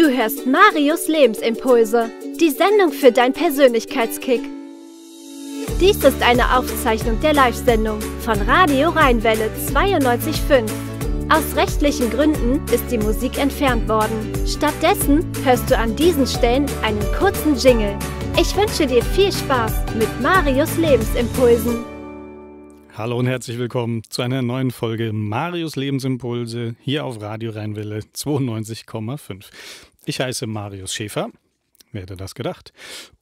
Du hörst Marius Lebensimpulse, die Sendung für deinen Persönlichkeitskick. Dies ist eine Aufzeichnung der Live-Sendung von Radio Rheinwelle 92.5. Aus rechtlichen Gründen ist die Musik entfernt worden. Stattdessen hörst du an diesen Stellen einen kurzen Jingle. Ich wünsche dir viel Spaß mit Marius Lebensimpulsen. Hallo und herzlich willkommen zu einer neuen Folge Marius Lebensimpulse hier auf Radio Rheinwelle 92,5. Ich heiße Marius Schäfer, wer hätte das gedacht?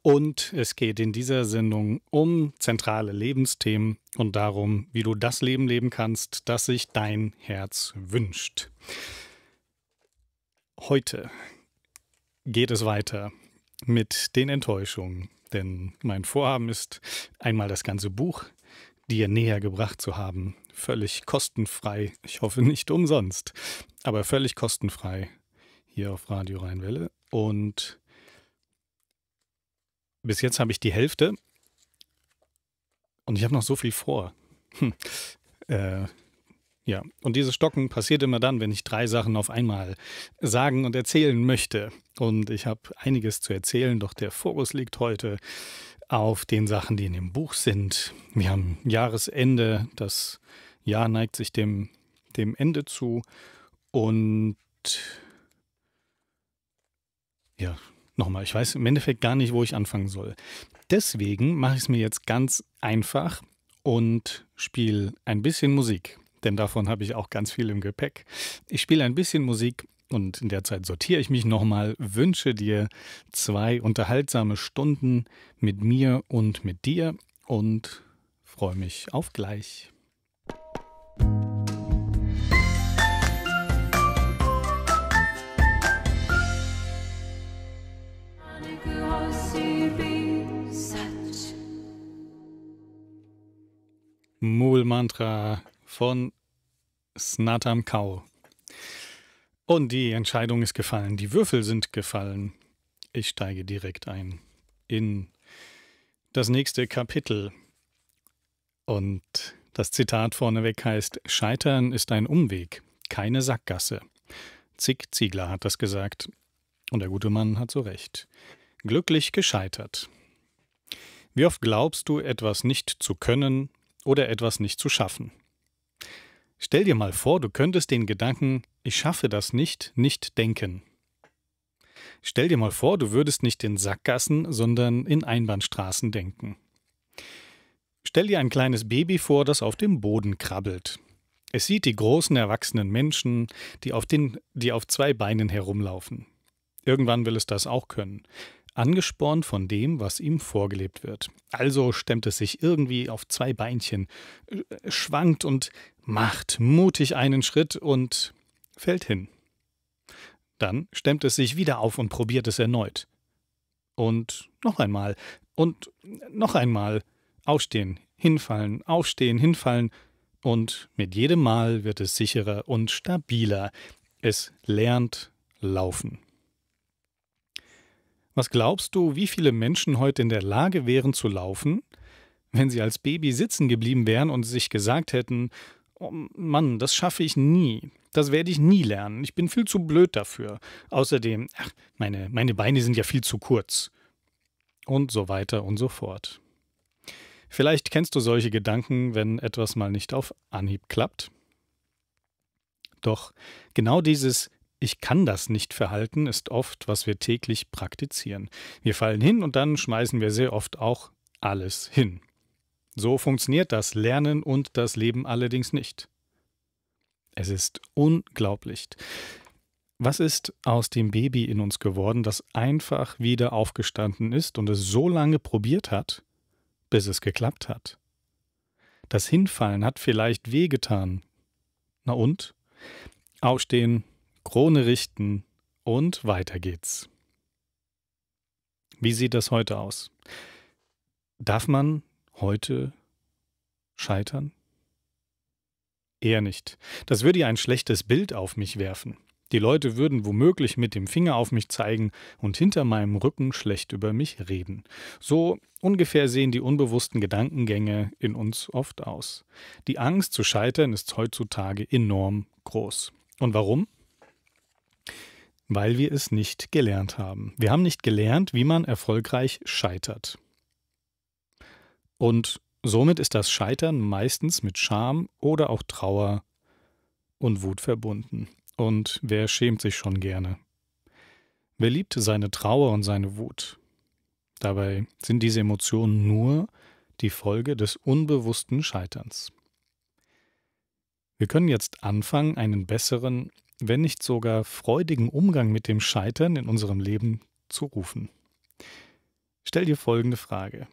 Und es geht in dieser Sendung um zentrale Lebensthemen und darum, wie du das Leben leben kannst, das sich dein Herz wünscht. Heute geht es weiter mit den Enttäuschungen, denn mein Vorhaben ist, einmal das ganze Buch dir näher gebracht zu haben. Völlig kostenfrei, ich hoffe nicht umsonst, aber völlig kostenfrei hier auf Radio Rheinwelle. Und bis jetzt habe ich die Hälfte. Und ich habe noch so viel vor. Hm. Äh, ja, und dieses Stocken passiert immer dann, wenn ich drei Sachen auf einmal sagen und erzählen möchte. Und ich habe einiges zu erzählen, doch der Fokus liegt heute auf den Sachen, die in dem Buch sind. Wir haben Jahresende, das Jahr neigt sich dem, dem Ende zu und ja, nochmal, ich weiß im Endeffekt gar nicht, wo ich anfangen soll. Deswegen mache ich es mir jetzt ganz einfach und spiele ein bisschen Musik, denn davon habe ich auch ganz viel im Gepäck. Ich spiele ein bisschen Musik und in der Zeit sortiere ich mich nochmal, wünsche dir zwei unterhaltsame Stunden mit mir und mit dir und freue mich auf gleich. Mool Mantra von Snatam Kau. Und die Entscheidung ist gefallen. Die Würfel sind gefallen. Ich steige direkt ein in das nächste Kapitel. Und das Zitat vorneweg heißt: Scheitern ist ein Umweg, keine Sackgasse. Zick Ziegler hat das gesagt. Und der gute Mann hat so recht. Glücklich gescheitert. Wie oft glaubst du, etwas nicht zu können oder etwas nicht zu schaffen. Stell dir mal vor, du könntest den Gedanken Ich schaffe das nicht nicht denken. Stell dir mal vor, du würdest nicht in Sackgassen, sondern in Einbahnstraßen denken. Stell dir ein kleines Baby vor, das auf dem Boden krabbelt. Es sieht die großen erwachsenen Menschen, die auf, den, die auf zwei Beinen herumlaufen. Irgendwann will es das auch können angespornt von dem, was ihm vorgelebt wird. Also stemmt es sich irgendwie auf zwei Beinchen, äh, schwankt und macht mutig einen Schritt und fällt hin. Dann stemmt es sich wieder auf und probiert es erneut. Und noch einmal. Und noch einmal. Aufstehen, hinfallen, aufstehen, hinfallen. Und mit jedem Mal wird es sicherer und stabiler. Es lernt laufen. Was glaubst du, wie viele Menschen heute in der Lage wären zu laufen, wenn sie als Baby sitzen geblieben wären und sich gesagt hätten, oh Mann, das schaffe ich nie, das werde ich nie lernen, ich bin viel zu blöd dafür. Außerdem, ach, meine, meine Beine sind ja viel zu kurz. Und so weiter und so fort. Vielleicht kennst du solche Gedanken, wenn etwas mal nicht auf Anhieb klappt. Doch genau dieses ich kann das nicht verhalten ist oft, was wir täglich praktizieren. Wir fallen hin und dann schmeißen wir sehr oft auch alles hin. So funktioniert das Lernen und das Leben allerdings nicht. Es ist unglaublich. Was ist aus dem Baby in uns geworden, das einfach wieder aufgestanden ist und es so lange probiert hat, bis es geklappt hat? Das Hinfallen hat vielleicht wehgetan. Na und? Aufstehen, Krone richten und weiter geht's. Wie sieht das heute aus? Darf man heute scheitern? Eher nicht. Das würde ja ein schlechtes Bild auf mich werfen. Die Leute würden womöglich mit dem Finger auf mich zeigen und hinter meinem Rücken schlecht über mich reden. So ungefähr sehen die unbewussten Gedankengänge in uns oft aus. Die Angst zu scheitern ist heutzutage enorm groß. Und warum? Weil wir es nicht gelernt haben. Wir haben nicht gelernt, wie man erfolgreich scheitert. Und somit ist das Scheitern meistens mit Scham oder auch Trauer und Wut verbunden. Und wer schämt sich schon gerne? Wer liebt seine Trauer und seine Wut? Dabei sind diese Emotionen nur die Folge des unbewussten Scheiterns. Wir können jetzt anfangen, einen besseren wenn nicht sogar freudigen Umgang mit dem Scheitern in unserem Leben zu rufen. Stell dir folgende Frage.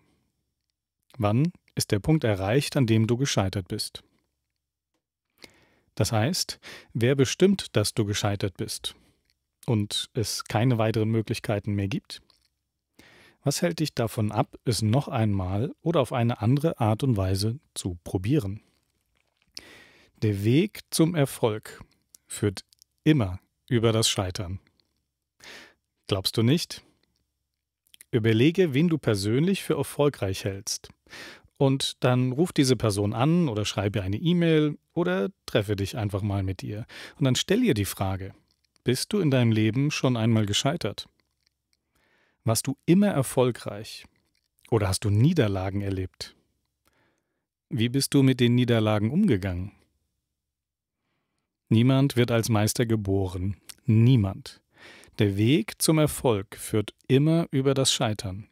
Wann ist der Punkt erreicht, an dem du gescheitert bist? Das heißt, wer bestimmt, dass du gescheitert bist und es keine weiteren Möglichkeiten mehr gibt? Was hält dich davon ab, es noch einmal oder auf eine andere Art und Weise zu probieren? Der Weg zum Erfolg führt immer über das Scheitern. Glaubst du nicht? Überlege, wen du persönlich für erfolgreich hältst. Und dann ruf diese Person an oder schreibe eine E-Mail oder treffe dich einfach mal mit ihr. Und dann stell ihr die Frage, bist du in deinem Leben schon einmal gescheitert? Warst du immer erfolgreich? Oder hast du Niederlagen erlebt? Wie bist du mit den Niederlagen umgegangen? Niemand wird als Meister geboren. Niemand. Der Weg zum Erfolg führt immer über das Scheitern.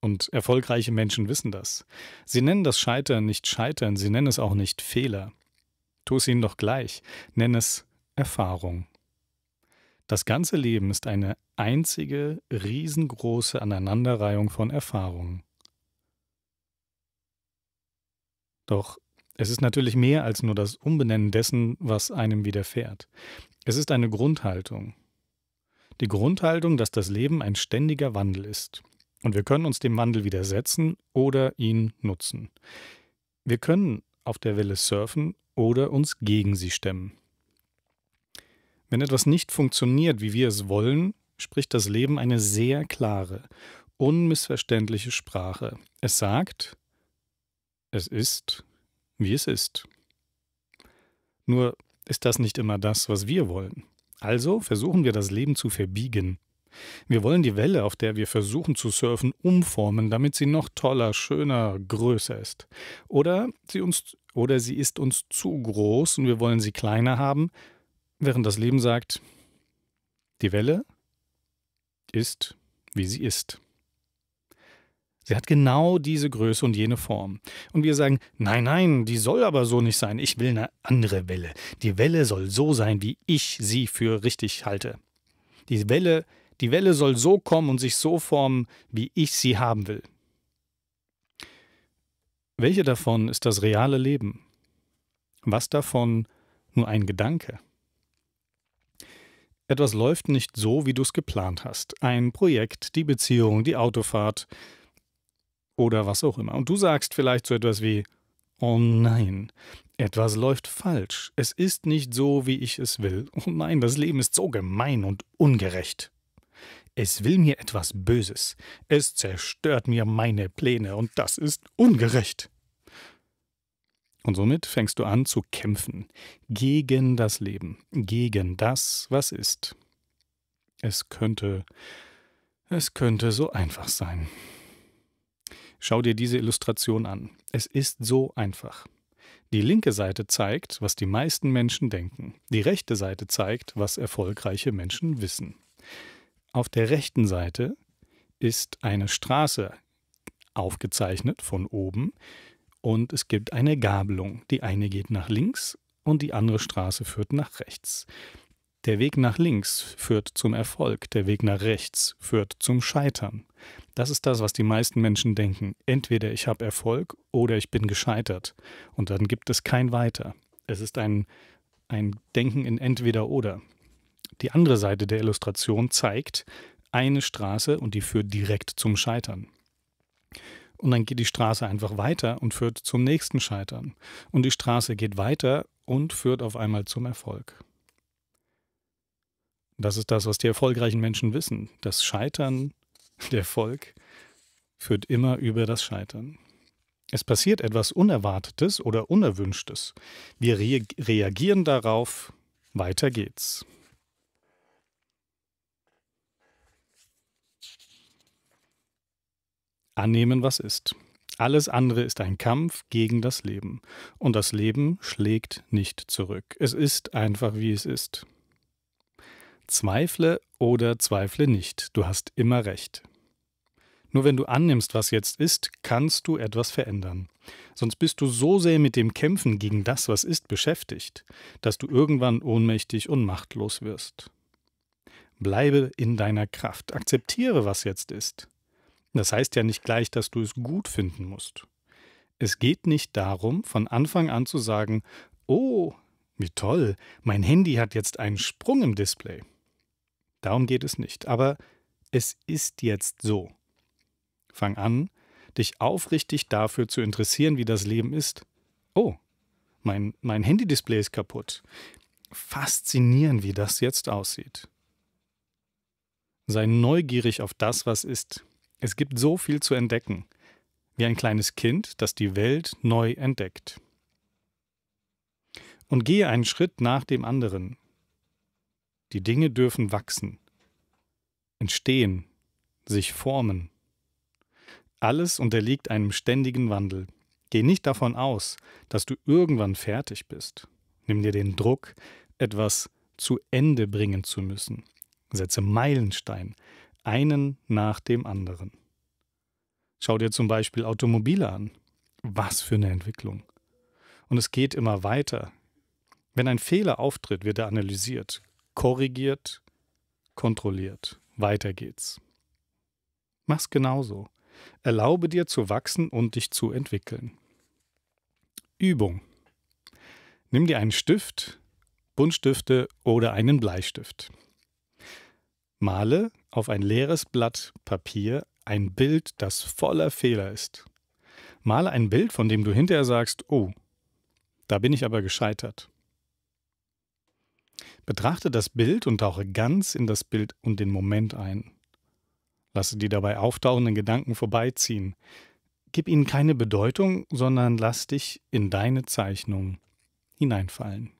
Und erfolgreiche Menschen wissen das. Sie nennen das Scheitern nicht Scheitern, sie nennen es auch nicht Fehler. Tu es ihnen doch gleich, nenn es Erfahrung. Das ganze Leben ist eine einzige, riesengroße Aneinanderreihung von Erfahrungen. Doch es ist natürlich mehr als nur das Umbenennen dessen, was einem widerfährt. Es ist eine Grundhaltung. Die Grundhaltung, dass das Leben ein ständiger Wandel ist. Und wir können uns dem Wandel widersetzen oder ihn nutzen. Wir können auf der Welle surfen oder uns gegen sie stemmen. Wenn etwas nicht funktioniert, wie wir es wollen, spricht das Leben eine sehr klare, unmissverständliche Sprache. Es sagt, es ist wie es ist. Nur ist das nicht immer das, was wir wollen. Also versuchen wir das Leben zu verbiegen. Wir wollen die Welle, auf der wir versuchen zu surfen, umformen, damit sie noch toller, schöner, größer ist. Oder sie, uns, oder sie ist uns zu groß und wir wollen sie kleiner haben, während das Leben sagt, die Welle ist, wie sie ist. Sie hat genau diese Größe und jene Form. Und wir sagen, nein, nein, die soll aber so nicht sein. Ich will eine andere Welle. Die Welle soll so sein, wie ich sie für richtig halte. Die Welle, die Welle soll so kommen und sich so formen, wie ich sie haben will. Welche davon ist das reale Leben? Was davon nur ein Gedanke? Etwas läuft nicht so, wie du es geplant hast. Ein Projekt, die Beziehung, die Autofahrt, oder was auch immer. Und du sagst vielleicht so etwas wie, oh nein, etwas läuft falsch. Es ist nicht so, wie ich es will. Oh nein, das Leben ist so gemein und ungerecht. Es will mir etwas Böses. Es zerstört mir meine Pläne und das ist ungerecht. Und somit fängst du an zu kämpfen gegen das Leben, gegen das, was ist. Es könnte, es könnte so einfach sein. Schau dir diese Illustration an. Es ist so einfach. Die linke Seite zeigt, was die meisten Menschen denken. Die rechte Seite zeigt, was erfolgreiche Menschen wissen. Auf der rechten Seite ist eine Straße aufgezeichnet von oben und es gibt eine Gabelung. Die eine geht nach links und die andere Straße führt nach rechts. Der Weg nach links führt zum Erfolg, der Weg nach rechts führt zum Scheitern. Das ist das, was die meisten Menschen denken. Entweder ich habe Erfolg oder ich bin gescheitert. Und dann gibt es kein Weiter. Es ist ein, ein Denken in entweder oder. Die andere Seite der Illustration zeigt eine Straße und die führt direkt zum Scheitern. Und dann geht die Straße einfach weiter und führt zum nächsten Scheitern. Und die Straße geht weiter und führt auf einmal zum Erfolg. Das ist das, was die erfolgreichen Menschen wissen. Das Scheitern, der Erfolg, führt immer über das Scheitern. Es passiert etwas Unerwartetes oder Unerwünschtes. Wir re reagieren darauf. Weiter geht's. Annehmen, was ist. Alles andere ist ein Kampf gegen das Leben. Und das Leben schlägt nicht zurück. Es ist einfach, wie es ist. Zweifle oder zweifle nicht, du hast immer recht. Nur wenn du annimmst, was jetzt ist, kannst du etwas verändern. Sonst bist du so sehr mit dem Kämpfen gegen das, was ist, beschäftigt, dass du irgendwann ohnmächtig und machtlos wirst. Bleibe in deiner Kraft, akzeptiere, was jetzt ist. Das heißt ja nicht gleich, dass du es gut finden musst. Es geht nicht darum, von Anfang an zu sagen, oh, wie toll, mein Handy hat jetzt einen Sprung im Display. Darum geht es nicht. Aber es ist jetzt so. Fang an, dich aufrichtig dafür zu interessieren, wie das Leben ist. Oh, mein, mein Handy-Display ist kaputt. Faszinierend, wie das jetzt aussieht. Sei neugierig auf das, was ist. Es gibt so viel zu entdecken. Wie ein kleines Kind, das die Welt neu entdeckt. Und gehe einen Schritt nach dem anderen. Die Dinge dürfen wachsen, entstehen, sich formen. Alles unterliegt einem ständigen Wandel. Geh nicht davon aus, dass du irgendwann fertig bist. Nimm dir den Druck, etwas zu Ende bringen zu müssen. Setze Meilenstein, einen nach dem anderen. Schau dir zum Beispiel Automobile an. Was für eine Entwicklung. Und es geht immer weiter. Wenn ein Fehler auftritt, wird er analysiert, korrigiert, kontrolliert. Weiter geht's. Mach's genauso. Erlaube dir zu wachsen und dich zu entwickeln. Übung. Nimm dir einen Stift, Buntstifte oder einen Bleistift. Male auf ein leeres Blatt Papier ein Bild, das voller Fehler ist. Male ein Bild, von dem du hinterher sagst, oh, da bin ich aber gescheitert. Betrachte das Bild und tauche ganz in das Bild und den Moment ein. Lasse die dabei auftauchenden Gedanken vorbeiziehen. Gib ihnen keine Bedeutung, sondern lass dich in deine Zeichnung hineinfallen.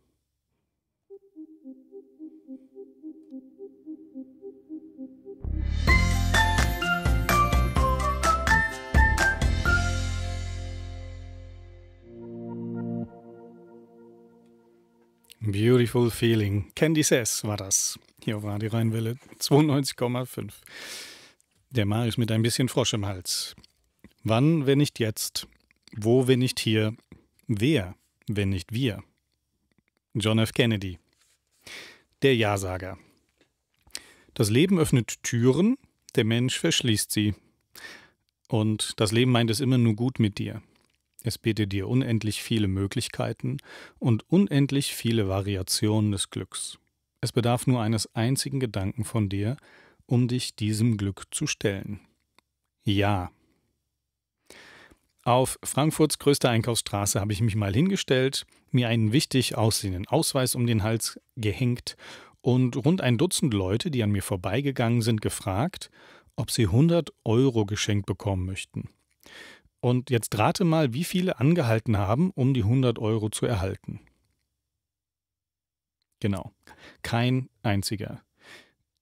Beautiful Feeling. Candy Says war das. Hier war die Rheinwelle 92,5. Der Marius mit ein bisschen Frosch im Hals. Wann, wenn nicht jetzt? Wo, wenn nicht hier? Wer, wenn nicht wir? John F. Kennedy. Der Ja-Sager. Das Leben öffnet Türen, der Mensch verschließt sie. Und das Leben meint es immer nur gut mit dir. Es bietet dir unendlich viele Möglichkeiten und unendlich viele Variationen des Glücks. Es bedarf nur eines einzigen Gedanken von dir, um dich diesem Glück zu stellen. Ja. Auf Frankfurts größter Einkaufsstraße habe ich mich mal hingestellt, mir einen wichtig aussehenden Ausweis um den Hals gehängt und rund ein Dutzend Leute, die an mir vorbeigegangen sind, gefragt, ob sie 100 Euro geschenkt bekommen möchten. Und jetzt rate mal, wie viele angehalten haben, um die 100 Euro zu erhalten. Genau, kein einziger.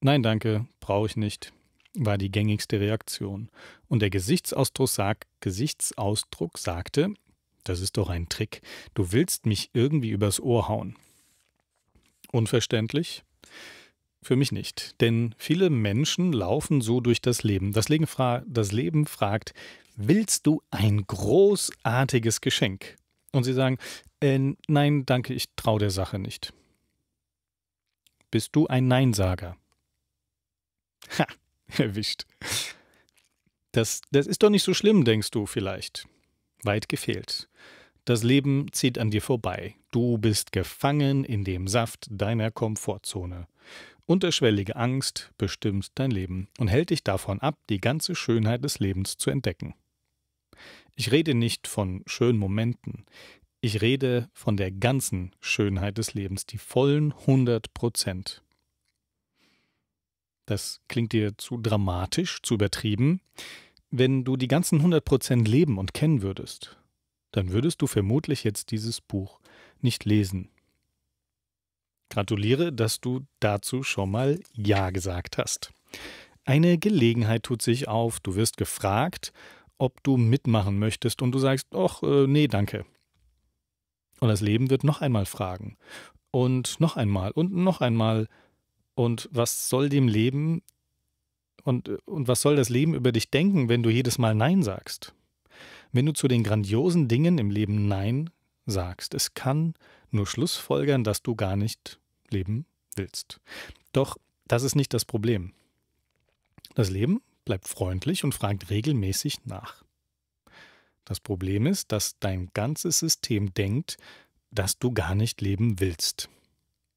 Nein, danke, brauche ich nicht, war die gängigste Reaktion. Und der Gesichtsausdruck, sag, Gesichtsausdruck sagte, das ist doch ein Trick, du willst mich irgendwie übers Ohr hauen. Unverständlich? Für mich nicht, denn viele Menschen laufen so durch das Leben. Das Leben, fra das Leben fragt, willst du ein großartiges Geschenk? Und sie sagen, äh, nein, danke, ich traue der Sache nicht. Bist du ein Neinsager? Ha, erwischt. Das, das ist doch nicht so schlimm, denkst du vielleicht. Weit gefehlt. Das Leben zieht an dir vorbei. Du bist gefangen in dem Saft deiner Komfortzone. Unterschwellige Angst bestimmt dein Leben und hält dich davon ab, die ganze Schönheit des Lebens zu entdecken. Ich rede nicht von schönen Momenten. Ich rede von der ganzen Schönheit des Lebens, die vollen 100 Prozent. Das klingt dir zu dramatisch, zu übertrieben. Wenn du die ganzen 100 Prozent leben und kennen würdest, dann würdest du vermutlich jetzt dieses Buch nicht lesen. Gratuliere, dass du dazu schon mal Ja gesagt hast. Eine Gelegenheit tut sich auf, du wirst gefragt ob du mitmachen möchtest und du sagst, ach, äh, nee, danke. Und das Leben wird noch einmal fragen und noch einmal und noch einmal. Und was soll dem Leben und, und was soll das Leben über dich denken, wenn du jedes Mal Nein sagst? Wenn du zu den grandiosen Dingen im Leben Nein sagst, es kann nur Schlussfolgern, dass du gar nicht leben willst. Doch das ist nicht das Problem. Das Leben bleibt freundlich und fragt regelmäßig nach. Das Problem ist, dass dein ganzes System denkt, dass du gar nicht leben willst.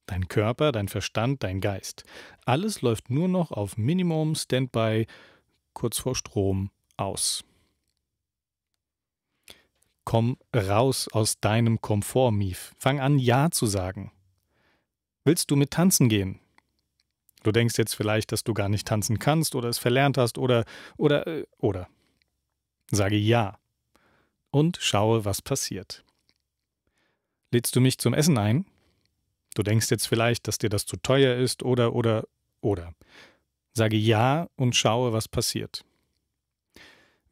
Dein Körper, dein Verstand, dein Geist. Alles läuft nur noch auf Minimum, Standby, kurz vor Strom aus. Komm raus aus deinem Komfort, Mief. Fang an, Ja zu sagen. Willst du mit tanzen gehen? Du denkst jetzt vielleicht, dass du gar nicht tanzen kannst oder es verlernt hast oder oder äh, oder. Sage ja und schaue, was passiert. Lädst du mich zum Essen ein? Du denkst jetzt vielleicht, dass dir das zu teuer ist oder oder oder. Sage ja und schaue, was passiert.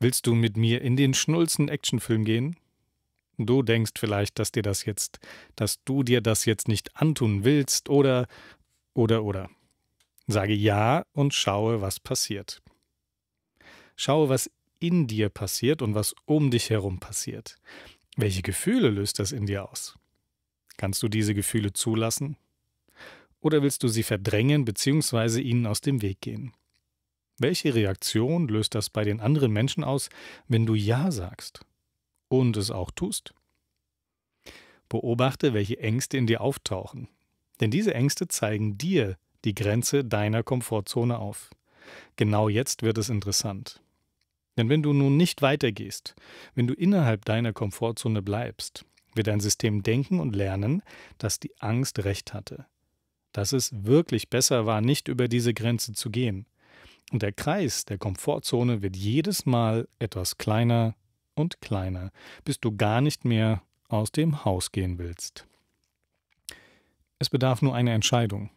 Willst du mit mir in den schnulzen Actionfilm gehen? Du denkst vielleicht, dass dir das jetzt, dass du dir das jetzt nicht antun willst oder oder oder. Sage Ja und schaue, was passiert. Schaue, was in dir passiert und was um dich herum passiert. Welche Gefühle löst das in dir aus? Kannst du diese Gefühle zulassen? Oder willst du sie verdrängen bzw. ihnen aus dem Weg gehen? Welche Reaktion löst das bei den anderen Menschen aus, wenn du Ja sagst und es auch tust? Beobachte, welche Ängste in dir auftauchen, denn diese Ängste zeigen dir, die Grenze deiner Komfortzone auf. Genau jetzt wird es interessant. Denn wenn du nun nicht weitergehst, wenn du innerhalb deiner Komfortzone bleibst, wird dein System denken und lernen, dass die Angst recht hatte, dass es wirklich besser war, nicht über diese Grenze zu gehen. Und der Kreis der Komfortzone wird jedes Mal etwas kleiner und kleiner, bis du gar nicht mehr aus dem Haus gehen willst. Es bedarf nur einer Entscheidung.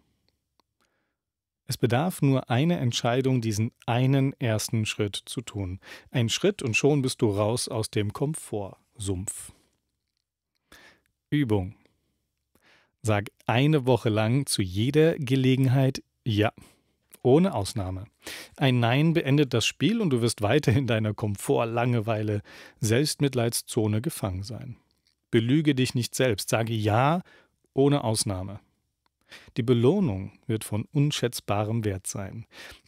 Es bedarf nur einer Entscheidung, diesen einen ersten Schritt zu tun. Ein Schritt und schon bist du raus aus dem Komfortsumpf. Übung. Sag eine Woche lang zu jeder Gelegenheit Ja. Ohne Ausnahme. Ein Nein beendet das Spiel und du wirst weiter in deiner Komfortlangeweile langeweile Selbstmitleidszone gefangen sein. Belüge dich nicht selbst, sage Ja ohne Ausnahme. Die Belohnung wird von unschätzbarem Wert sein.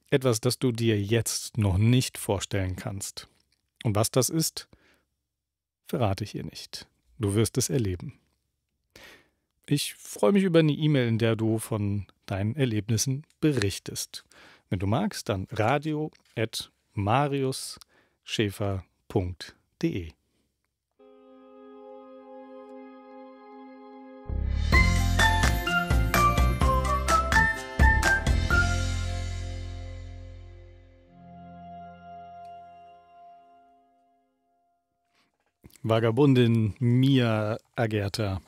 Etwas, das du dir jetzt noch nicht vorstellen kannst. Und was das ist, verrate ich ihr nicht. Du wirst es erleben. Ich freue mich über eine E-Mail, in der du von deinen Erlebnissen berichtest. Wenn du magst, dann radio@mariusschäfer.de. Vagabundin Mia Agerta.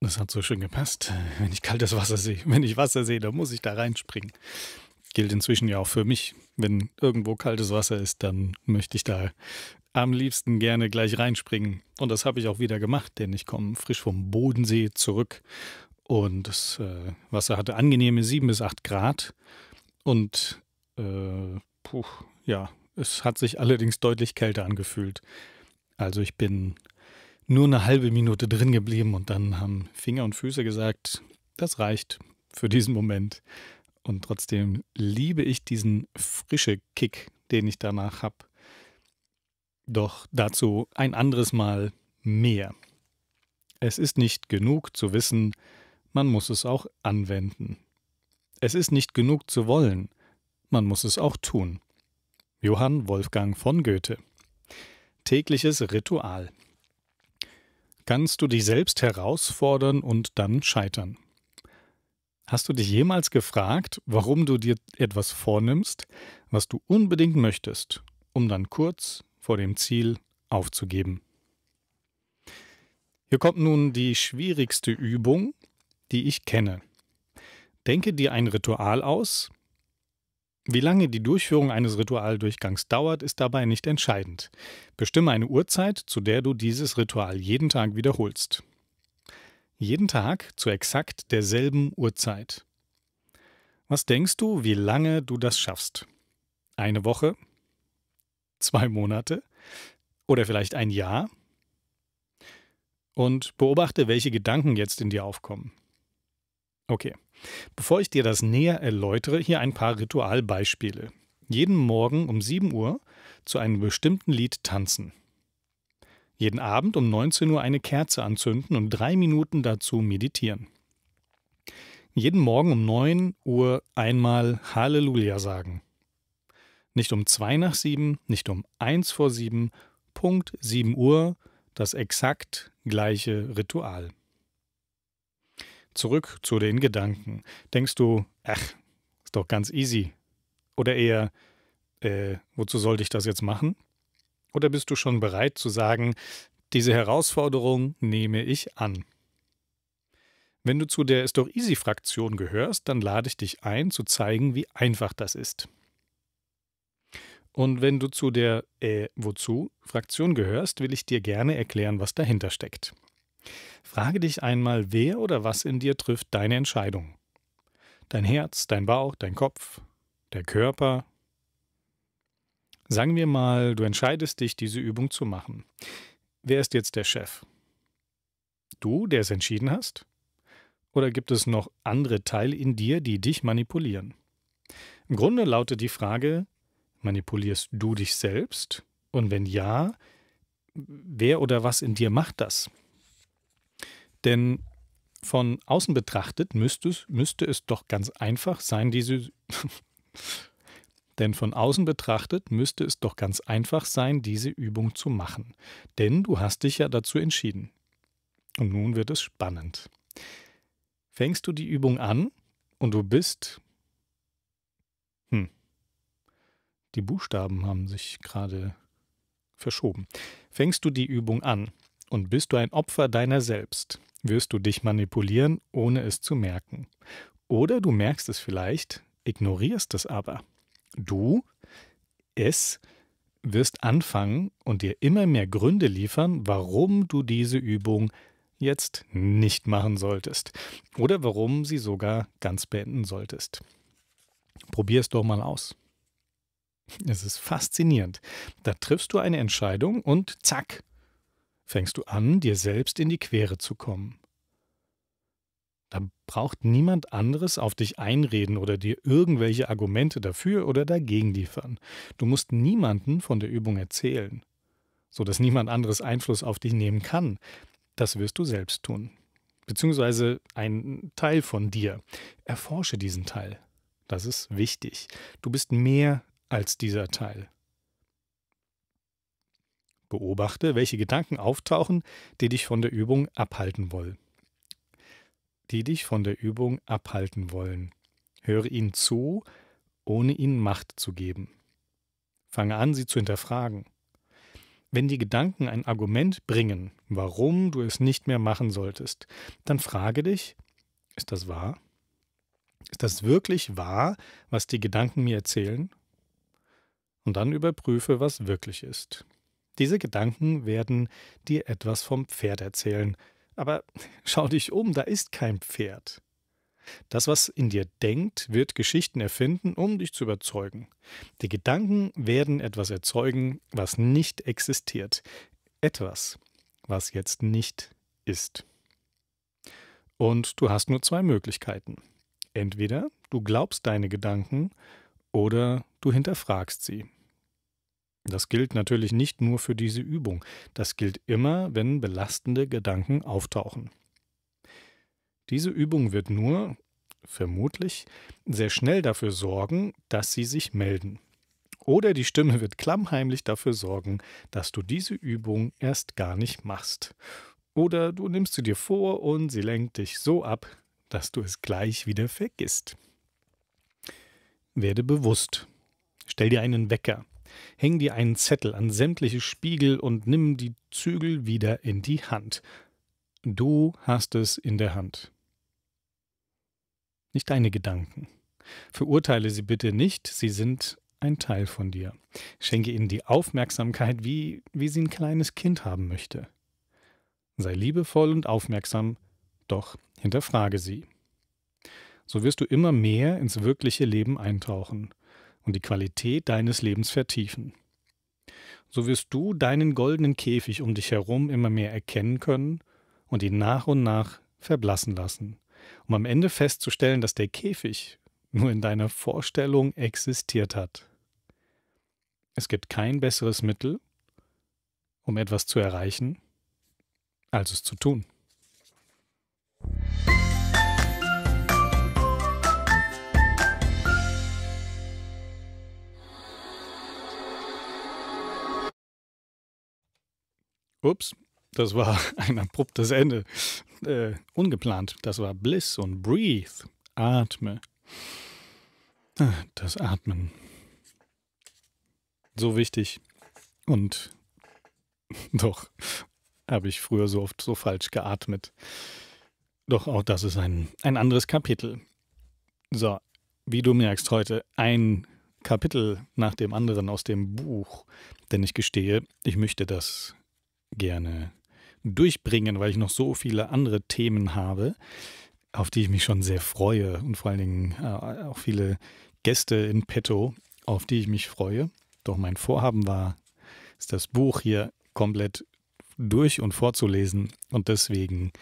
Das hat so schön gepasst. Wenn ich kaltes Wasser sehe, wenn ich Wasser sehe, dann muss ich da reinspringen. Gilt inzwischen ja auch für mich. Wenn irgendwo kaltes Wasser ist, dann möchte ich da am liebsten gerne gleich reinspringen. Und das habe ich auch wieder gemacht, denn ich komme frisch vom Bodensee zurück und das äh, Wasser hatte angenehme 7 bis 8 Grad. Und äh, puh, ja, es hat sich allerdings deutlich kälter angefühlt. Also ich bin nur eine halbe Minute drin geblieben und dann haben Finger und Füße gesagt, das reicht für diesen Moment. Und trotzdem liebe ich diesen frische Kick, den ich danach habe. Doch dazu ein anderes Mal mehr. Es ist nicht genug zu wissen, man muss es auch anwenden. Es ist nicht genug zu wollen, man muss es auch tun. Johann Wolfgang von Goethe Tägliches Ritual Kannst du dich selbst herausfordern und dann scheitern? Hast du dich jemals gefragt, warum du dir etwas vornimmst, was du unbedingt möchtest, um dann kurz vor dem Ziel aufzugeben? Hier kommt nun die schwierigste Übung, die ich kenne. Denke dir ein Ritual aus, wie lange die Durchführung eines Ritualdurchgangs dauert, ist dabei nicht entscheidend. Bestimme eine Uhrzeit, zu der du dieses Ritual jeden Tag wiederholst. Jeden Tag zu exakt derselben Uhrzeit. Was denkst du, wie lange du das schaffst? Eine Woche? Zwei Monate? Oder vielleicht ein Jahr? Und beobachte, welche Gedanken jetzt in dir aufkommen. Okay. Bevor ich dir das näher erläutere, hier ein paar Ritualbeispiele. Jeden Morgen um 7 Uhr zu einem bestimmten Lied tanzen. Jeden Abend um 19 Uhr eine Kerze anzünden und drei Minuten dazu meditieren. Jeden Morgen um 9 Uhr einmal Halleluja sagen. Nicht um 2 nach 7, nicht um 1 vor 7, Punkt 7 Uhr, das exakt gleiche Ritual. Zurück zu den Gedanken. Denkst du, ach, ist doch ganz easy. Oder eher, äh, wozu sollte ich das jetzt machen? Oder bist du schon bereit zu sagen, diese Herausforderung nehme ich an? Wenn du zu der Ist doch easy Fraktion gehörst, dann lade ich dich ein, zu zeigen, wie einfach das ist. Und wenn du zu der Äh wozu Fraktion gehörst, will ich dir gerne erklären, was dahinter steckt. Frage dich einmal, wer oder was in dir trifft deine Entscheidung. Dein Herz, dein Bauch, dein Kopf, der Körper. Sagen wir mal, du entscheidest dich, diese Übung zu machen. Wer ist jetzt der Chef? Du, der es entschieden hast? Oder gibt es noch andere Teile in dir, die dich manipulieren? Im Grunde lautet die Frage, manipulierst du dich selbst? Und wenn ja, wer oder was in dir macht das? Denn von außen betrachtet müsste es, müsste es doch ganz einfach sein, diese. Denn von außen betrachtet müsste es doch ganz einfach sein, diese Übung zu machen. Denn du hast dich ja dazu entschieden. Und nun wird es spannend. Fängst du die Übung an und du bist. Hm. Die Buchstaben haben sich gerade verschoben. Fängst du die Übung an und bist du ein Opfer deiner selbst, wirst du dich manipulieren, ohne es zu merken. Oder du merkst es vielleicht, ignorierst es aber. Du, es, wirst anfangen und dir immer mehr Gründe liefern, warum du diese Übung jetzt nicht machen solltest oder warum sie sogar ganz beenden solltest. Probier es doch mal aus. Es ist faszinierend. Da triffst du eine Entscheidung und zack, fängst du an, dir selbst in die Quere zu kommen. Da braucht niemand anderes auf dich einreden oder dir irgendwelche Argumente dafür oder dagegen liefern. Du musst niemanden von der Übung erzählen, sodass niemand anderes Einfluss auf dich nehmen kann. Das wirst du selbst tun. Beziehungsweise ein Teil von dir. Erforsche diesen Teil. Das ist wichtig. Du bist mehr als dieser Teil. Beobachte, welche Gedanken auftauchen, die dich von der Übung abhalten wollen. Die dich von der Übung abhalten wollen. Höre ihnen zu, ohne ihnen Macht zu geben. Fange an, sie zu hinterfragen. Wenn die Gedanken ein Argument bringen, warum du es nicht mehr machen solltest, dann frage dich, ist das wahr? Ist das wirklich wahr, was die Gedanken mir erzählen? Und dann überprüfe, was wirklich ist. Diese Gedanken werden dir etwas vom Pferd erzählen. Aber schau dich um, da ist kein Pferd. Das, was in dir denkt, wird Geschichten erfinden, um dich zu überzeugen. Die Gedanken werden etwas erzeugen, was nicht existiert. Etwas, was jetzt nicht ist. Und du hast nur zwei Möglichkeiten. Entweder du glaubst deine Gedanken oder du hinterfragst sie. Das gilt natürlich nicht nur für diese Übung, das gilt immer, wenn belastende Gedanken auftauchen. Diese Übung wird nur, vermutlich, sehr schnell dafür sorgen, dass sie sich melden. Oder die Stimme wird klammheimlich dafür sorgen, dass du diese Übung erst gar nicht machst. Oder du nimmst sie dir vor und sie lenkt dich so ab, dass du es gleich wieder vergisst. Werde bewusst. Stell dir einen Wecker häng dir einen Zettel an sämtliche Spiegel und nimm die Zügel wieder in die Hand. Du hast es in der Hand. Nicht deine Gedanken. Verurteile sie bitte nicht, sie sind ein Teil von dir. Schenke ihnen die Aufmerksamkeit, wie, wie sie ein kleines Kind haben möchte. Sei liebevoll und aufmerksam, doch hinterfrage sie. So wirst du immer mehr ins wirkliche Leben eintauchen und die Qualität deines Lebens vertiefen. So wirst du deinen goldenen Käfig um dich herum immer mehr erkennen können und ihn nach und nach verblassen lassen, um am Ende festzustellen, dass der Käfig nur in deiner Vorstellung existiert hat. Es gibt kein besseres Mittel, um etwas zu erreichen, als es zu tun. Ups, das war ein abruptes Ende. Äh, ungeplant. Das war Bliss und Breathe. Atme. Ah, das Atmen. So wichtig. Und doch, habe ich früher so oft so falsch geatmet. Doch auch das ist ein, ein anderes Kapitel. So, wie du merkst, heute ein Kapitel nach dem anderen aus dem Buch. Denn ich gestehe, ich möchte das gerne durchbringen, weil ich noch so viele andere Themen habe, auf die ich mich schon sehr freue und vor allen Dingen äh, auch viele Gäste in petto, auf die ich mich freue. Doch mein Vorhaben war, ist das Buch hier komplett durch und vorzulesen und deswegen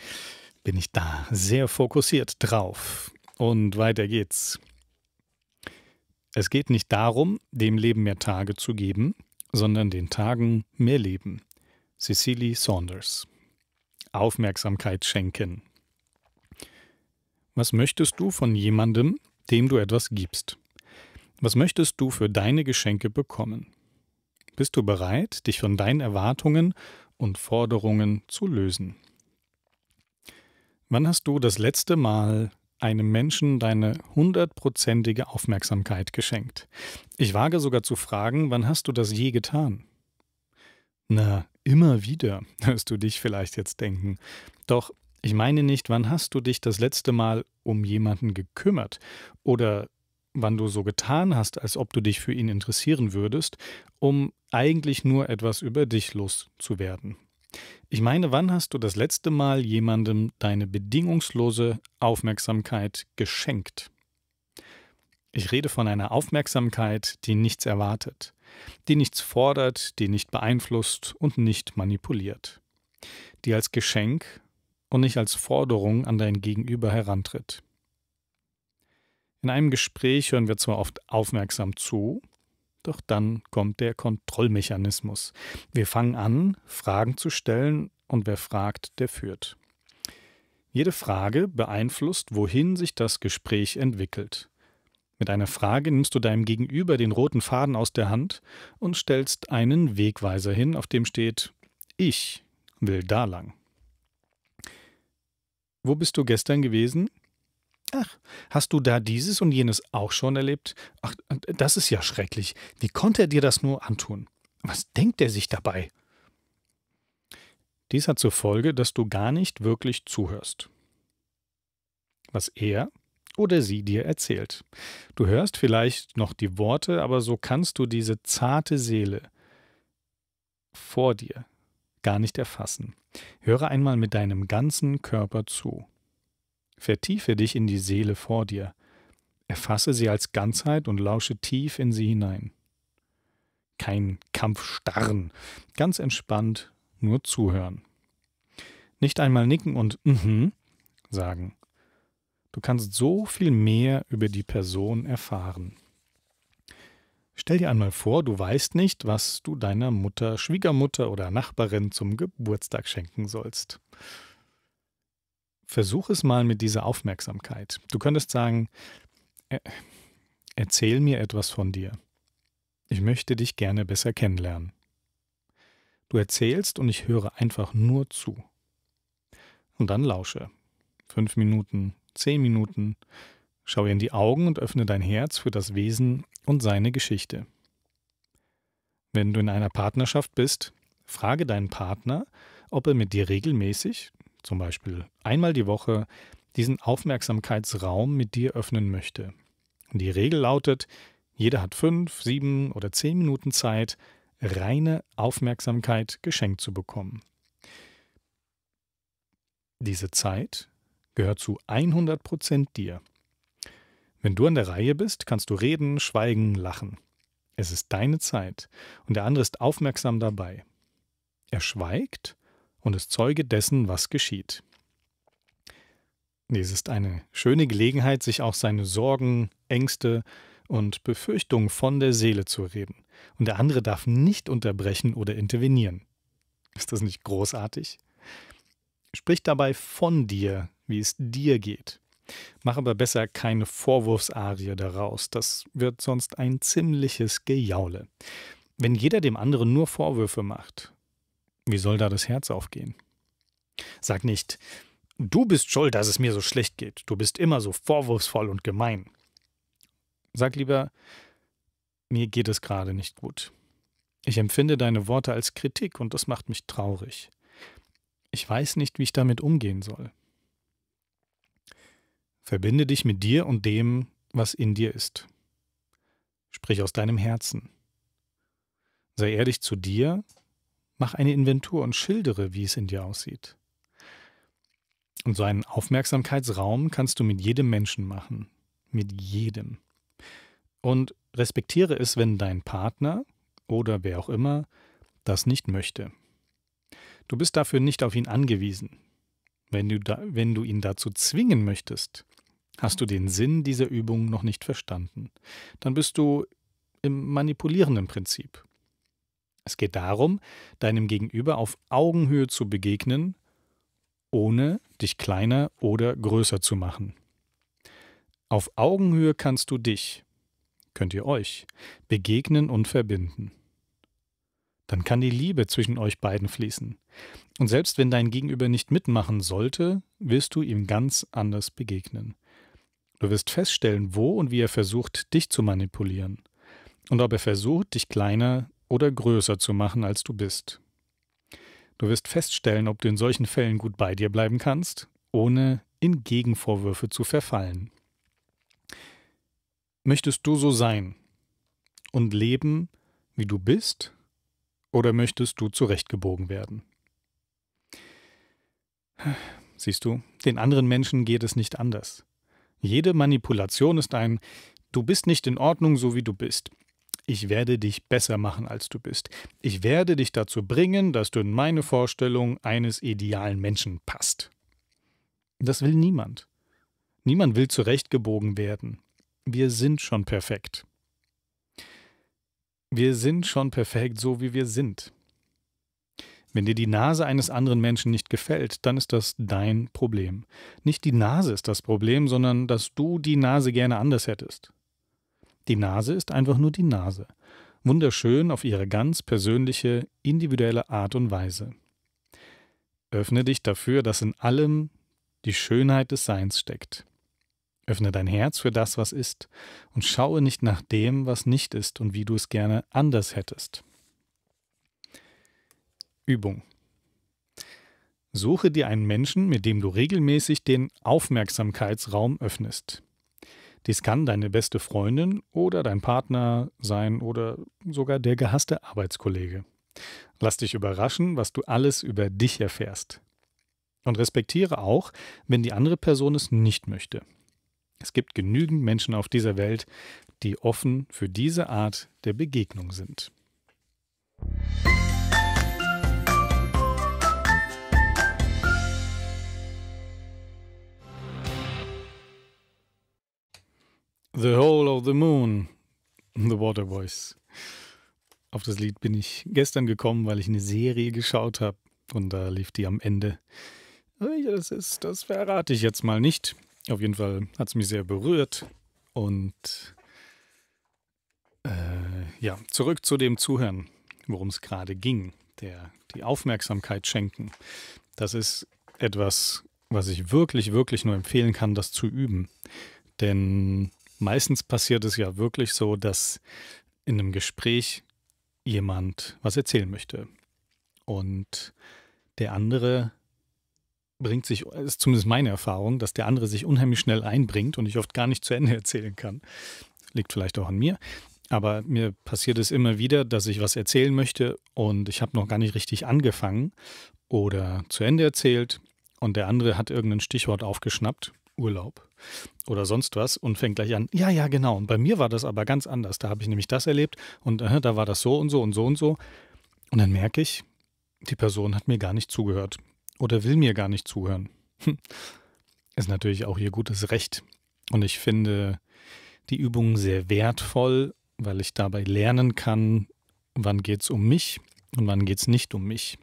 bin ich da sehr fokussiert drauf. Und weiter geht's. Es geht nicht darum, dem Leben mehr Tage zu geben, sondern den Tagen mehr Leben. Cecily Saunders. Aufmerksamkeit schenken. Was möchtest du von jemandem, dem du etwas gibst? Was möchtest du für deine Geschenke bekommen? Bist du bereit, dich von deinen Erwartungen und Forderungen zu lösen? Wann hast du das letzte Mal einem Menschen deine hundertprozentige Aufmerksamkeit geschenkt? Ich wage sogar zu fragen, wann hast du das je getan? Na, immer wieder, hörst du dich vielleicht jetzt denken. Doch ich meine nicht, wann hast du dich das letzte Mal um jemanden gekümmert oder wann du so getan hast, als ob du dich für ihn interessieren würdest, um eigentlich nur etwas über dich loszuwerden. Ich meine, wann hast du das letzte Mal jemandem deine bedingungslose Aufmerksamkeit geschenkt? Ich rede von einer Aufmerksamkeit, die nichts erwartet die nichts fordert, die nicht beeinflusst und nicht manipuliert, die als Geschenk und nicht als Forderung an dein Gegenüber herantritt. In einem Gespräch hören wir zwar oft aufmerksam zu, doch dann kommt der Kontrollmechanismus. Wir fangen an, Fragen zu stellen und wer fragt, der führt. Jede Frage beeinflusst, wohin sich das Gespräch entwickelt. Mit einer Frage nimmst du deinem Gegenüber den roten Faden aus der Hand und stellst einen Wegweiser hin, auf dem steht Ich will da lang. Wo bist du gestern gewesen? Ach, hast du da dieses und jenes auch schon erlebt? Ach, das ist ja schrecklich. Wie konnte er dir das nur antun? Was denkt er sich dabei? Dies hat zur Folge, dass du gar nicht wirklich zuhörst. Was er oder sie dir erzählt. Du hörst vielleicht noch die Worte, aber so kannst du diese zarte Seele vor dir gar nicht erfassen. Höre einmal mit deinem ganzen Körper zu. Vertiefe dich in die Seele vor dir. Erfasse sie als Ganzheit und lausche tief in sie hinein. Kein Kampfstarren, ganz entspannt nur zuhören. Nicht einmal nicken und mhm mm sagen. Du kannst so viel mehr über die Person erfahren. Stell dir einmal vor, du weißt nicht, was du deiner Mutter, Schwiegermutter oder Nachbarin zum Geburtstag schenken sollst. Versuch es mal mit dieser Aufmerksamkeit. Du könntest sagen, erzähl mir etwas von dir. Ich möchte dich gerne besser kennenlernen. Du erzählst und ich höre einfach nur zu. Und dann lausche. Fünf Minuten, zehn Minuten. Schau ihr in die Augen und öffne dein Herz für das Wesen und seine Geschichte. Wenn du in einer Partnerschaft bist, frage deinen Partner, ob er mit dir regelmäßig, zum Beispiel einmal die Woche, diesen Aufmerksamkeitsraum mit dir öffnen möchte. Die Regel lautet, jeder hat fünf, sieben oder zehn Minuten Zeit, reine Aufmerksamkeit geschenkt zu bekommen. Diese Zeit gehört zu 100 dir. Wenn du an der Reihe bist, kannst du reden, schweigen, lachen. Es ist deine Zeit und der andere ist aufmerksam dabei. Er schweigt und ist Zeuge dessen, was geschieht. Dies ist eine schöne Gelegenheit, sich auch seine Sorgen, Ängste und Befürchtungen von der Seele zu reden. Und der andere darf nicht unterbrechen oder intervenieren. Ist das nicht großartig? Sprich dabei von dir, wie es dir geht. Mach aber besser keine Vorwurfsarie daraus, das wird sonst ein ziemliches Gejaule. Wenn jeder dem anderen nur Vorwürfe macht, wie soll da das Herz aufgehen? Sag nicht, du bist schuld, dass es mir so schlecht geht, du bist immer so vorwurfsvoll und gemein. Sag lieber, mir geht es gerade nicht gut. Ich empfinde deine Worte als Kritik und das macht mich traurig. Ich weiß nicht, wie ich damit umgehen soll. Verbinde dich mit dir und dem, was in dir ist. Sprich aus deinem Herzen. Sei ehrlich zu dir, mach eine Inventur und schildere, wie es in dir aussieht. Und so einen Aufmerksamkeitsraum kannst du mit jedem Menschen machen. Mit jedem. Und respektiere es, wenn dein Partner oder wer auch immer das nicht möchte. Du bist dafür nicht auf ihn angewiesen. Wenn du, da, wenn du ihn dazu zwingen möchtest, Hast du den Sinn dieser Übung noch nicht verstanden, dann bist du im manipulierenden Prinzip. Es geht darum, deinem Gegenüber auf Augenhöhe zu begegnen, ohne dich kleiner oder größer zu machen. Auf Augenhöhe kannst du dich, könnt ihr euch, begegnen und verbinden. Dann kann die Liebe zwischen euch beiden fließen. Und selbst wenn dein Gegenüber nicht mitmachen sollte, wirst du ihm ganz anders begegnen. Du wirst feststellen, wo und wie er versucht, dich zu manipulieren. Und ob er versucht, dich kleiner oder größer zu machen, als du bist. Du wirst feststellen, ob du in solchen Fällen gut bei dir bleiben kannst, ohne in Gegenvorwürfe zu verfallen. Möchtest du so sein und leben, wie du bist, oder möchtest du zurechtgebogen werden? Siehst du, den anderen Menschen geht es nicht anders. Jede Manipulation ist ein Du bist nicht in Ordnung, so wie du bist. Ich werde dich besser machen, als du bist. Ich werde dich dazu bringen, dass du in meine Vorstellung eines idealen Menschen passt. Das will niemand. Niemand will zurechtgebogen werden. Wir sind schon perfekt. Wir sind schon perfekt, so wie wir sind. Wenn dir die Nase eines anderen Menschen nicht gefällt, dann ist das dein Problem. Nicht die Nase ist das Problem, sondern dass du die Nase gerne anders hättest. Die Nase ist einfach nur die Nase. Wunderschön auf ihre ganz persönliche, individuelle Art und Weise. Öffne dich dafür, dass in allem die Schönheit des Seins steckt. Öffne dein Herz für das, was ist, und schaue nicht nach dem, was nicht ist und wie du es gerne anders hättest. Übung. Suche dir einen Menschen, mit dem du regelmäßig den Aufmerksamkeitsraum öffnest. Dies kann deine beste Freundin oder dein Partner sein oder sogar der gehasste Arbeitskollege. Lass dich überraschen, was du alles über dich erfährst. Und respektiere auch, wenn die andere Person es nicht möchte. Es gibt genügend Menschen auf dieser Welt, die offen für diese Art der Begegnung sind. The Hole of the Moon, The Water Waterboys. Auf das Lied bin ich gestern gekommen, weil ich eine Serie geschaut habe und da lief die am Ende. Das ist, das verrate ich jetzt mal nicht. Auf jeden Fall hat es mich sehr berührt und äh, ja, zurück zu dem Zuhören, worum es gerade ging, der die Aufmerksamkeit schenken. Das ist etwas, was ich wirklich, wirklich nur empfehlen kann, das zu üben. Denn meistens passiert es ja wirklich so, dass in einem Gespräch jemand was erzählen möchte. Und der andere bringt sich, ist zumindest meine Erfahrung, dass der andere sich unheimlich schnell einbringt und ich oft gar nicht zu Ende erzählen kann. Liegt vielleicht auch an mir. Aber mir passiert es immer wieder, dass ich was erzählen möchte und ich habe noch gar nicht richtig angefangen oder zu Ende erzählt und der andere hat irgendein Stichwort aufgeschnappt Urlaub oder sonst was und fängt gleich an, ja, ja, genau. Und bei mir war das aber ganz anders. Da habe ich nämlich das erlebt und äh, da war das so und so und so und so. Und dann merke ich, die Person hat mir gar nicht zugehört oder will mir gar nicht zuhören. Hm. Ist natürlich auch ihr gutes Recht. Und ich finde die Übung sehr wertvoll, weil ich dabei lernen kann, wann geht es um mich und wann geht es nicht um mich.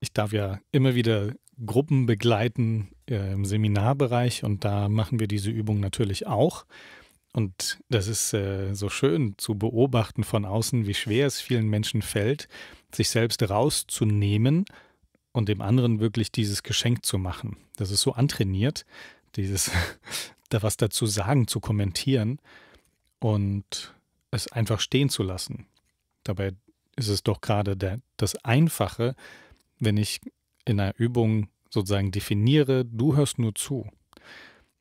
Ich darf ja immer wieder Gruppen begleiten äh, im Seminarbereich und da machen wir diese Übung natürlich auch. Und das ist äh, so schön zu beobachten von außen, wie schwer es vielen Menschen fällt, sich selbst rauszunehmen und dem anderen wirklich dieses Geschenk zu machen. Das ist so antrainiert, dieses da was dazu sagen, zu kommentieren und es einfach stehen zu lassen. Dabei ist es doch gerade der, das Einfache, wenn ich in einer Übung sozusagen definiere, du hörst nur zu.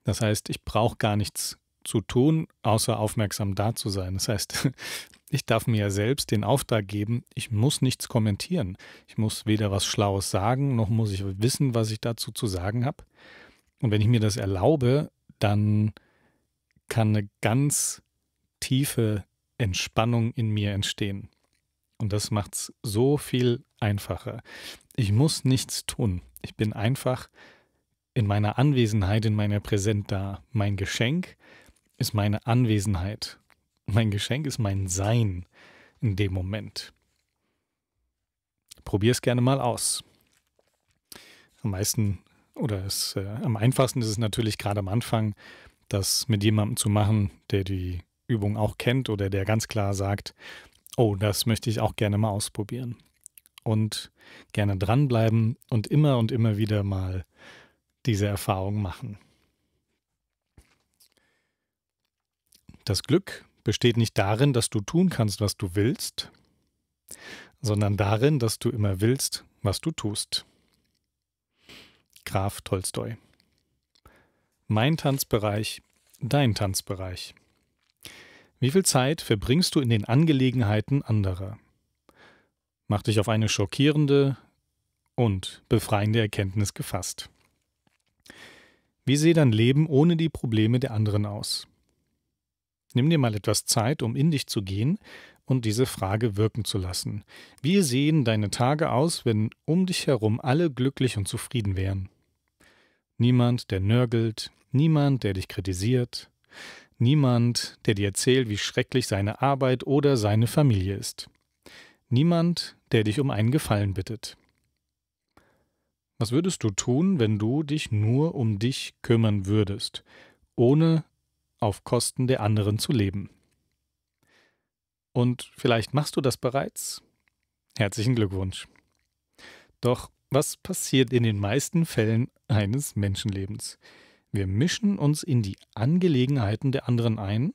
Das heißt, ich brauche gar nichts zu tun, außer aufmerksam da zu sein. Das heißt, ich darf mir ja selbst den Auftrag geben, ich muss nichts kommentieren. Ich muss weder was Schlaues sagen, noch muss ich wissen, was ich dazu zu sagen habe. Und wenn ich mir das erlaube, dann kann eine ganz tiefe Entspannung in mir entstehen. Und das macht es so viel einfacher. Ich muss nichts tun. Ich bin einfach in meiner Anwesenheit, in meiner Präsenz da. Mein Geschenk ist meine Anwesenheit. Mein Geschenk ist mein Sein in dem Moment. Probier es gerne mal aus. Am meisten oder es, äh, am einfachsten ist es natürlich gerade am Anfang, das mit jemandem zu machen, der die Übung auch kennt oder der ganz klar sagt, oh, das möchte ich auch gerne mal ausprobieren und gerne dranbleiben und immer und immer wieder mal diese Erfahrung machen. Das Glück besteht nicht darin, dass du tun kannst, was du willst, sondern darin, dass du immer willst, was du tust. Graf Tolstoi. Mein Tanzbereich, dein Tanzbereich. Wie viel Zeit verbringst du in den Angelegenheiten anderer? macht dich auf eine schockierende und befreiende Erkenntnis gefasst. Wie sehe dein Leben ohne die Probleme der anderen aus? Nimm dir mal etwas Zeit, um in dich zu gehen und diese Frage wirken zu lassen. Wie sehen deine Tage aus, wenn um dich herum alle glücklich und zufrieden wären? Niemand, der nörgelt, niemand, der dich kritisiert, niemand, der dir erzählt, wie schrecklich seine Arbeit oder seine Familie ist niemand, der dich um einen Gefallen bittet. Was würdest du tun, wenn du dich nur um dich kümmern würdest, ohne auf Kosten der anderen zu leben? Und vielleicht machst du das bereits? Herzlichen Glückwunsch. Doch was passiert in den meisten Fällen eines Menschenlebens? Wir mischen uns in die Angelegenheiten der anderen ein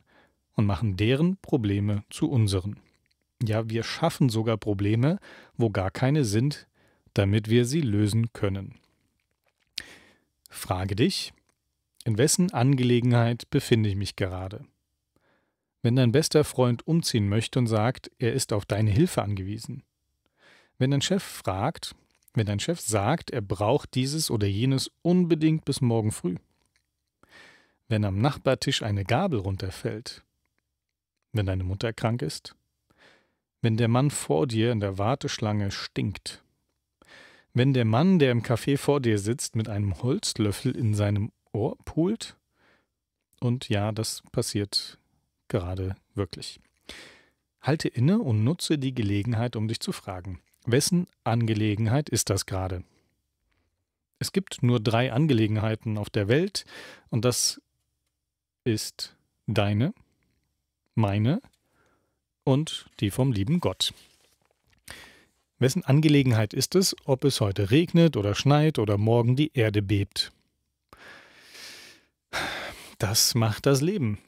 und machen deren Probleme zu unseren. Ja, wir schaffen sogar Probleme, wo gar keine sind, damit wir sie lösen können. Frage dich, in wessen Angelegenheit befinde ich mich gerade? Wenn dein bester Freund umziehen möchte und sagt, er ist auf deine Hilfe angewiesen. Wenn dein Chef fragt, wenn dein Chef sagt, er braucht dieses oder jenes unbedingt bis morgen früh. Wenn am Nachbartisch eine Gabel runterfällt. Wenn deine Mutter krank ist wenn der Mann vor dir in der Warteschlange stinkt, wenn der Mann, der im Café vor dir sitzt, mit einem Holzlöffel in seinem Ohr pult, und ja, das passiert gerade wirklich. Halte inne und nutze die Gelegenheit, um dich zu fragen, wessen Angelegenheit ist das gerade? Es gibt nur drei Angelegenheiten auf der Welt und das ist deine, meine und die vom lieben Gott. Wessen Angelegenheit ist es, ob es heute regnet oder schneit oder morgen die Erde bebt? Das macht das Leben,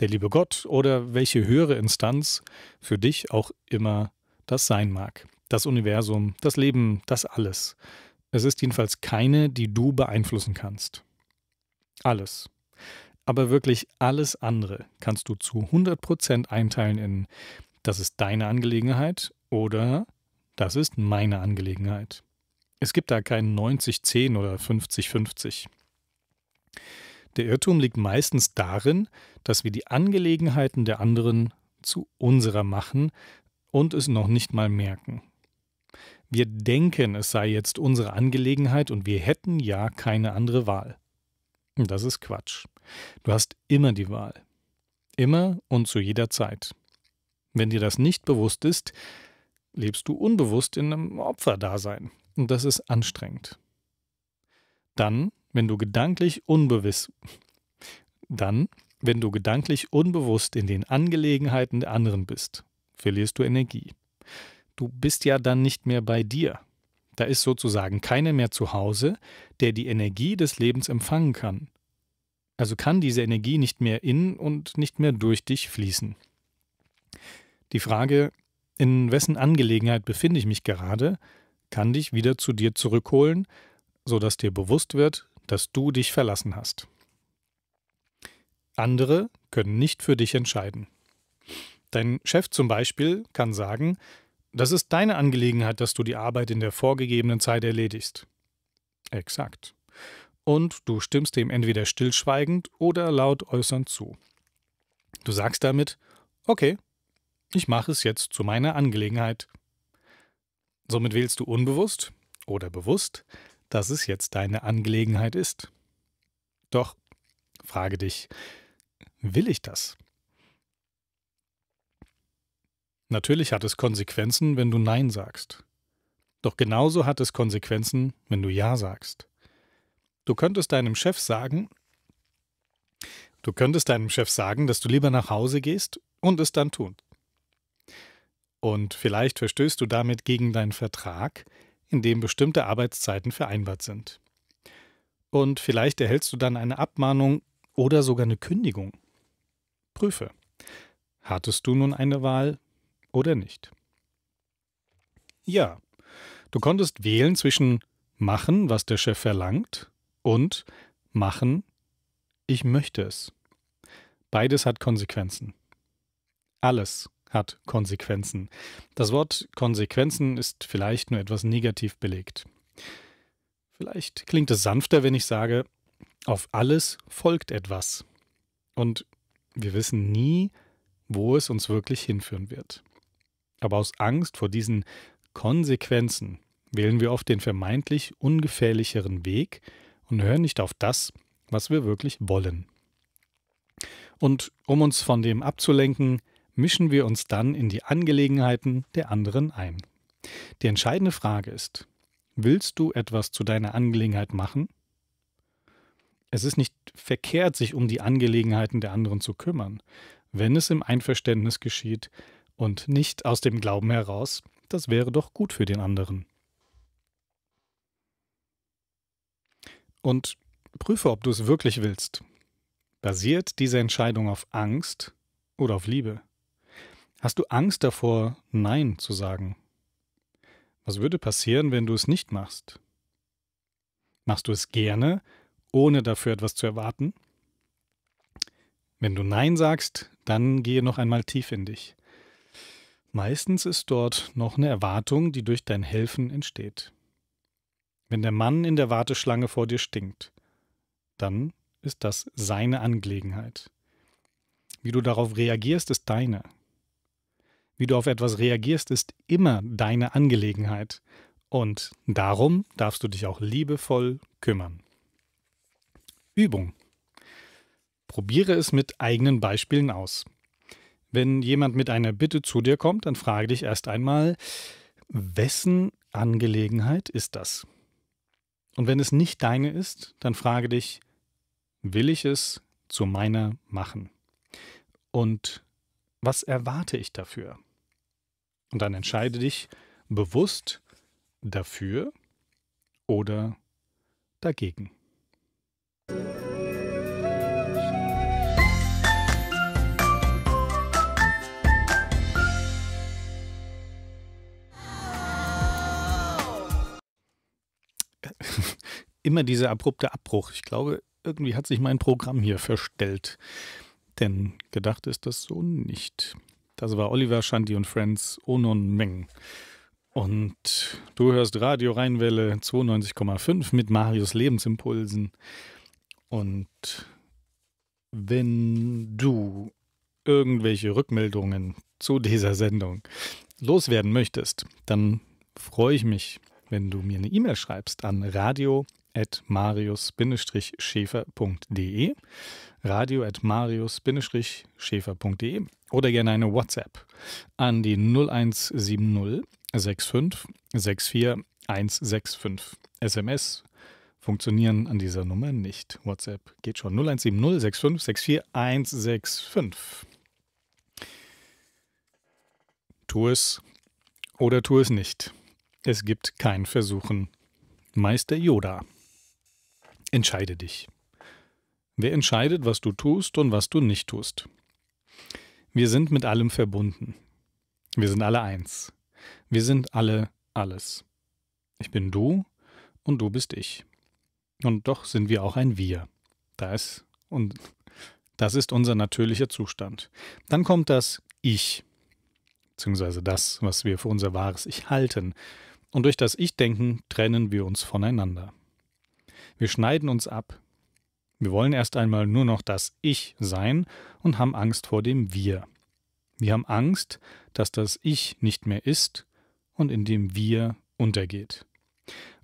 der liebe Gott oder welche höhere Instanz für dich auch immer das sein mag. Das Universum, das Leben, das alles. Es ist jedenfalls keine, die du beeinflussen kannst. Alles. Aber wirklich alles andere kannst du zu 100% einteilen in das ist deine Angelegenheit oder das ist meine Angelegenheit. Es gibt da kein 90-10 oder 50-50. Der Irrtum liegt meistens darin, dass wir die Angelegenheiten der anderen zu unserer machen und es noch nicht mal merken. Wir denken, es sei jetzt unsere Angelegenheit und wir hätten ja keine andere Wahl. Das ist Quatsch. Du hast immer die Wahl. Immer und zu jeder Zeit. Wenn dir das nicht bewusst ist, lebst du unbewusst in einem Opferdasein. Und das ist anstrengend. Dann, wenn du gedanklich unbewusst. Dann, wenn du gedanklich unbewusst in den Angelegenheiten der anderen bist, verlierst du Energie. Du bist ja dann nicht mehr bei dir. Da ist sozusagen keiner mehr zu Hause, der die Energie des Lebens empfangen kann also kann diese Energie nicht mehr in und nicht mehr durch dich fließen. Die Frage, in wessen Angelegenheit befinde ich mich gerade, kann dich wieder zu dir zurückholen, sodass dir bewusst wird, dass du dich verlassen hast. Andere können nicht für dich entscheiden. Dein Chef zum Beispiel kann sagen, das ist deine Angelegenheit, dass du die Arbeit in der vorgegebenen Zeit erledigst. Exakt und du stimmst dem entweder stillschweigend oder laut äußernd zu. Du sagst damit, okay, ich mache es jetzt zu meiner Angelegenheit. Somit wählst du unbewusst oder bewusst, dass es jetzt deine Angelegenheit ist. Doch, frage dich, will ich das? Natürlich hat es Konsequenzen, wenn du Nein sagst. Doch genauso hat es Konsequenzen, wenn du Ja sagst. Du könntest deinem Chef sagen, du könntest deinem Chef sagen, dass du lieber nach Hause gehst und es dann tun. Und vielleicht verstößt du damit gegen deinen Vertrag, in dem bestimmte Arbeitszeiten vereinbart sind. Und vielleicht erhältst du dann eine Abmahnung oder sogar eine Kündigung. Prüfe. Hattest du nun eine Wahl oder nicht? Ja, du konntest wählen zwischen machen, was der Chef verlangt, und machen, ich möchte es. Beides hat Konsequenzen. Alles hat Konsequenzen. Das Wort Konsequenzen ist vielleicht nur etwas negativ belegt. Vielleicht klingt es sanfter, wenn ich sage, auf alles folgt etwas. Und wir wissen nie, wo es uns wirklich hinführen wird. Aber aus Angst vor diesen Konsequenzen wählen wir oft den vermeintlich ungefährlicheren Weg, und hören nicht auf das, was wir wirklich wollen. Und um uns von dem abzulenken, mischen wir uns dann in die Angelegenheiten der anderen ein. Die entscheidende Frage ist, willst du etwas zu deiner Angelegenheit machen? Es ist nicht verkehrt, sich um die Angelegenheiten der anderen zu kümmern, wenn es im Einverständnis geschieht und nicht aus dem Glauben heraus, das wäre doch gut für den anderen. und prüfe, ob du es wirklich willst. Basiert diese Entscheidung auf Angst oder auf Liebe? Hast du Angst davor, Nein zu sagen? Was würde passieren, wenn du es nicht machst? Machst du es gerne, ohne dafür etwas zu erwarten? Wenn du Nein sagst, dann gehe noch einmal tief in dich. Meistens ist dort noch eine Erwartung, die durch dein Helfen entsteht. Wenn der Mann in der Warteschlange vor dir stinkt, dann ist das seine Angelegenheit. Wie du darauf reagierst, ist deine. Wie du auf etwas reagierst, ist immer deine Angelegenheit. Und darum darfst du dich auch liebevoll kümmern. Übung. Probiere es mit eigenen Beispielen aus. Wenn jemand mit einer Bitte zu dir kommt, dann frage dich erst einmal, wessen Angelegenheit ist das? Und wenn es nicht deine ist, dann frage dich, will ich es zu meiner machen? Und was erwarte ich dafür? Und dann entscheide dich bewusst dafür oder dagegen. immer dieser abrupte Abbruch. Ich glaube, irgendwie hat sich mein Programm hier verstellt. Denn gedacht ist das so nicht. Das war Oliver, Shanti und Friends, Onon Meng. Und du hörst Radio Rheinwelle 92,5 mit Marius Lebensimpulsen. Und wenn du irgendwelche Rückmeldungen zu dieser Sendung loswerden möchtest, dann freue ich mich wenn du mir eine E-Mail schreibst an radio at marius schäferde radio at marius schäferde oder gerne eine WhatsApp an die 0170 65 64 165. SMS funktionieren an dieser Nummer nicht. WhatsApp geht schon 0170 65 64 165. Tu es oder tu es nicht. Es gibt kein Versuchen. Meister Yoda. Entscheide dich. Wer entscheidet, was du tust und was du nicht tust? Wir sind mit allem verbunden. Wir sind alle eins. Wir sind alle alles. Ich bin du und du bist ich. Und doch sind wir auch ein Wir. Das und das ist unser natürlicher Zustand. Dann kommt das Ich, beziehungsweise das, was wir für unser wahres Ich halten, und durch das Ich-Denken trennen wir uns voneinander. Wir schneiden uns ab. Wir wollen erst einmal nur noch das Ich sein und haben Angst vor dem Wir. Wir haben Angst, dass das Ich nicht mehr ist und in dem Wir untergeht.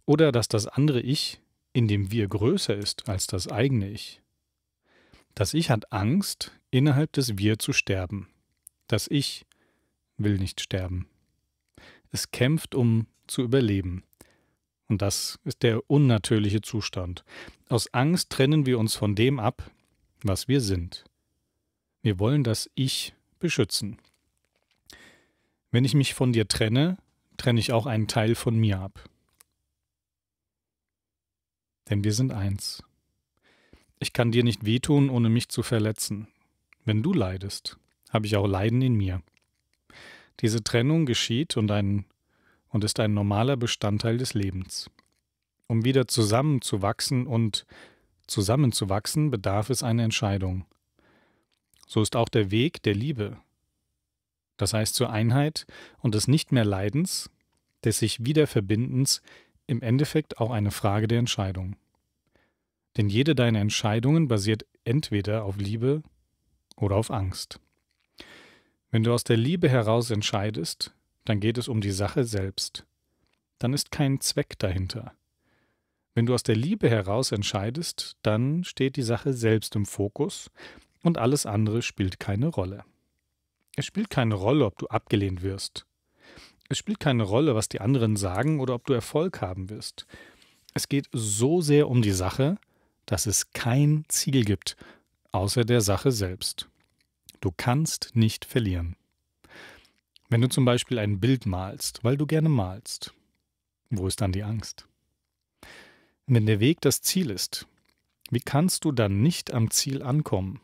Oder dass das andere Ich, in dem Wir größer ist als das eigene Ich. Das Ich hat Angst, innerhalb des Wir zu sterben. Das Ich will nicht sterben. Es kämpft, um zu überleben. Und das ist der unnatürliche Zustand. Aus Angst trennen wir uns von dem ab, was wir sind. Wir wollen das Ich beschützen. Wenn ich mich von dir trenne, trenne ich auch einen Teil von mir ab. Denn wir sind eins. Ich kann dir nicht wehtun, ohne mich zu verletzen. Wenn du leidest, habe ich auch Leiden in mir. Diese Trennung geschieht und, ein, und ist ein normaler Bestandteil des Lebens. Um wieder zusammenzuwachsen und zusammenzuwachsen, bedarf es einer Entscheidung. So ist auch der Weg der Liebe, das heißt zur Einheit und des nicht mehr Leidens, des sich Wiederverbindens, im Endeffekt auch eine Frage der Entscheidung. Denn jede deiner Entscheidungen basiert entweder auf Liebe oder auf Angst. Wenn du aus der Liebe heraus entscheidest, dann geht es um die Sache selbst. Dann ist kein Zweck dahinter. Wenn du aus der Liebe heraus entscheidest, dann steht die Sache selbst im Fokus und alles andere spielt keine Rolle. Es spielt keine Rolle, ob du abgelehnt wirst. Es spielt keine Rolle, was die anderen sagen oder ob du Erfolg haben wirst. Es geht so sehr um die Sache, dass es kein Ziel gibt, außer der Sache selbst. Du kannst nicht verlieren. Wenn du zum Beispiel ein Bild malst, weil du gerne malst, wo ist dann die Angst? Wenn der Weg das Ziel ist, wie kannst du dann nicht am Ziel ankommen?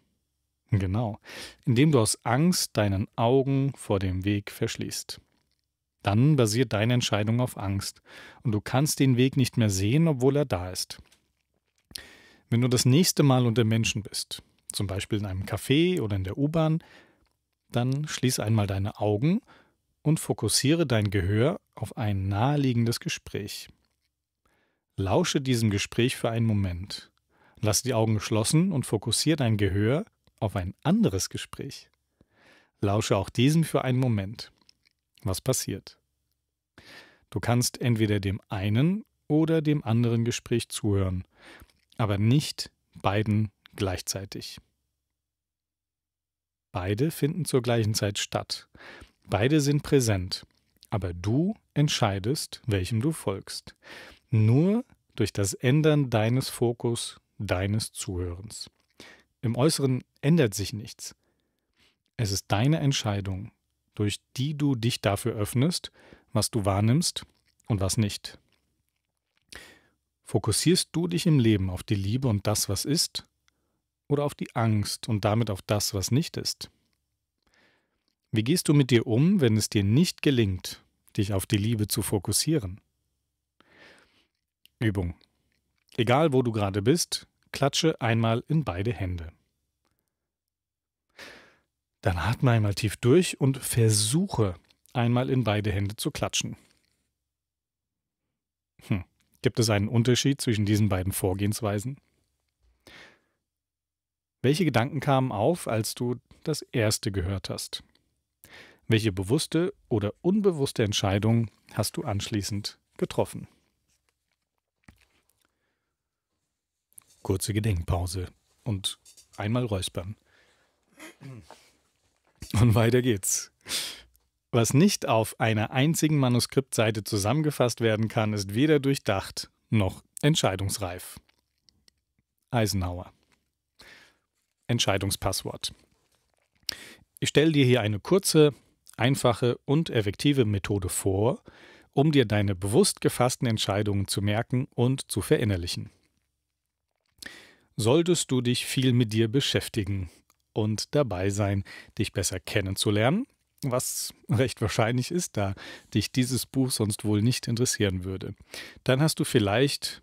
Genau, indem du aus Angst deinen Augen vor dem Weg verschließt. Dann basiert deine Entscheidung auf Angst und du kannst den Weg nicht mehr sehen, obwohl er da ist. Wenn du das nächste Mal unter Menschen bist, zum Beispiel in einem Café oder in der U-Bahn, dann schließ einmal deine Augen und fokussiere dein Gehör auf ein naheliegendes Gespräch. Lausche diesem Gespräch für einen Moment. Lass die Augen geschlossen und fokussiere dein Gehör auf ein anderes Gespräch. Lausche auch diesem für einen Moment. Was passiert? Du kannst entweder dem einen oder dem anderen Gespräch zuhören, aber nicht beiden gleichzeitig. Beide finden zur gleichen Zeit statt. Beide sind präsent. Aber du entscheidest, welchem du folgst. Nur durch das Ändern deines Fokus, deines Zuhörens. Im Äußeren ändert sich nichts. Es ist deine Entscheidung, durch die du dich dafür öffnest, was du wahrnimmst und was nicht. Fokussierst du dich im Leben auf die Liebe und das, was ist, oder auf die Angst und damit auf das, was nicht ist? Wie gehst du mit dir um, wenn es dir nicht gelingt, dich auf die Liebe zu fokussieren? Übung. Egal wo du gerade bist, klatsche einmal in beide Hände. Dann atme einmal tief durch und versuche einmal in beide Hände zu klatschen. Hm. Gibt es einen Unterschied zwischen diesen beiden Vorgehensweisen? Welche Gedanken kamen auf, als du das erste gehört hast? Welche bewusste oder unbewusste Entscheidung hast du anschließend getroffen? Kurze Gedenkpause und einmal räuspern. Und weiter geht's. Was nicht auf einer einzigen Manuskriptseite zusammengefasst werden kann, ist weder durchdacht noch entscheidungsreif. Eisenhower Entscheidungspasswort. Ich stelle dir hier eine kurze, einfache und effektive Methode vor, um dir deine bewusst gefassten Entscheidungen zu merken und zu verinnerlichen. Solltest du dich viel mit dir beschäftigen und dabei sein, dich besser kennenzulernen, was recht wahrscheinlich ist, da dich dieses Buch sonst wohl nicht interessieren würde, dann hast du vielleicht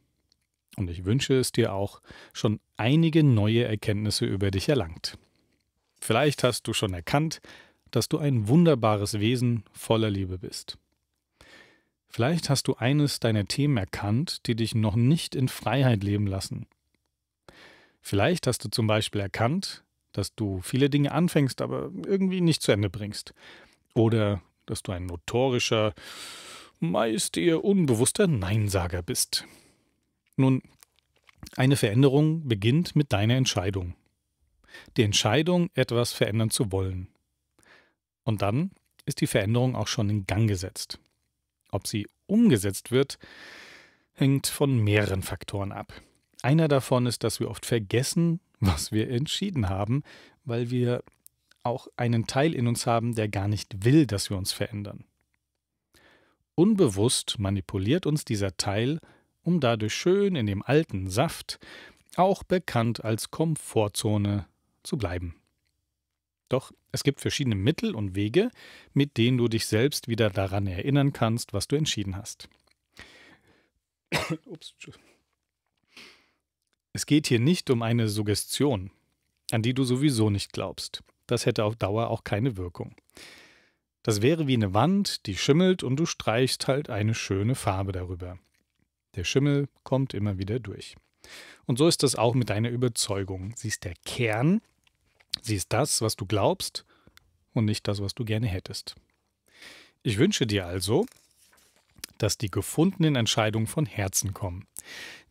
und ich wünsche es dir auch schon einige neue Erkenntnisse über dich erlangt. Vielleicht hast du schon erkannt, dass du ein wunderbares Wesen voller Liebe bist. Vielleicht hast du eines deiner Themen erkannt, die dich noch nicht in Freiheit leben lassen. Vielleicht hast du zum Beispiel erkannt, dass du viele Dinge anfängst, aber irgendwie nicht zu Ende bringst. Oder dass du ein notorischer, meist eher unbewusster Neinsager bist. Nun, eine Veränderung beginnt mit deiner Entscheidung. Die Entscheidung, etwas verändern zu wollen. Und dann ist die Veränderung auch schon in Gang gesetzt. Ob sie umgesetzt wird, hängt von mehreren Faktoren ab. Einer davon ist, dass wir oft vergessen, was wir entschieden haben, weil wir auch einen Teil in uns haben, der gar nicht will, dass wir uns verändern. Unbewusst manipuliert uns dieser Teil um dadurch schön in dem alten Saft, auch bekannt als Komfortzone, zu bleiben. Doch es gibt verschiedene Mittel und Wege, mit denen du dich selbst wieder daran erinnern kannst, was du entschieden hast. Ups, es geht hier nicht um eine Suggestion, an die du sowieso nicht glaubst. Das hätte auf Dauer auch keine Wirkung. Das wäre wie eine Wand, die schimmelt und du streichst halt eine schöne Farbe darüber. Der Schimmel kommt immer wieder durch. Und so ist das auch mit deiner Überzeugung. Sie ist der Kern, sie ist das, was du glaubst und nicht das, was du gerne hättest. Ich wünsche dir also, dass die gefundenen Entscheidungen von Herzen kommen.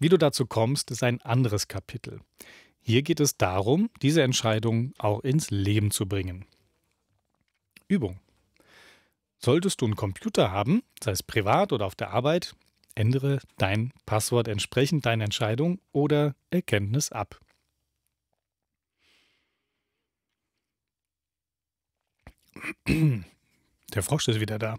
Wie du dazu kommst, ist ein anderes Kapitel. Hier geht es darum, diese Entscheidungen auch ins Leben zu bringen. Übung. Solltest du einen Computer haben, sei es privat oder auf der Arbeit, ändere dein Passwort entsprechend deiner Entscheidung oder Erkenntnis ab. Der Frosch ist wieder da.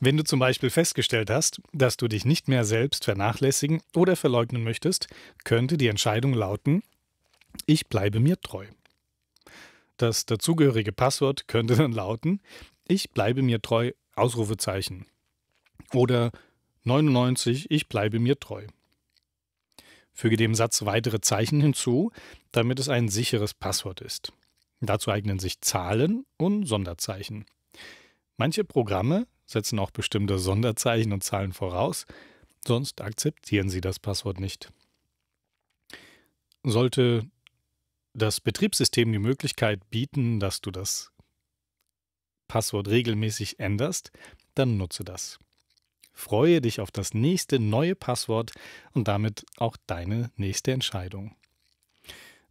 Wenn du zum Beispiel festgestellt hast, dass du dich nicht mehr selbst vernachlässigen oder verleugnen möchtest, könnte die Entscheidung lauten, ich bleibe mir treu. Das dazugehörige Passwort könnte dann lauten, ich bleibe mir treu Ausrufezeichen. Oder 99, ich bleibe mir treu. Füge dem Satz weitere Zeichen hinzu, damit es ein sicheres Passwort ist. Dazu eignen sich Zahlen und Sonderzeichen. Manche Programme setzen auch bestimmte Sonderzeichen und Zahlen voraus, sonst akzeptieren sie das Passwort nicht. Sollte das Betriebssystem die Möglichkeit bieten, dass du das Passwort regelmäßig änderst, dann nutze das. Freue dich auf das nächste neue Passwort und damit auch deine nächste Entscheidung.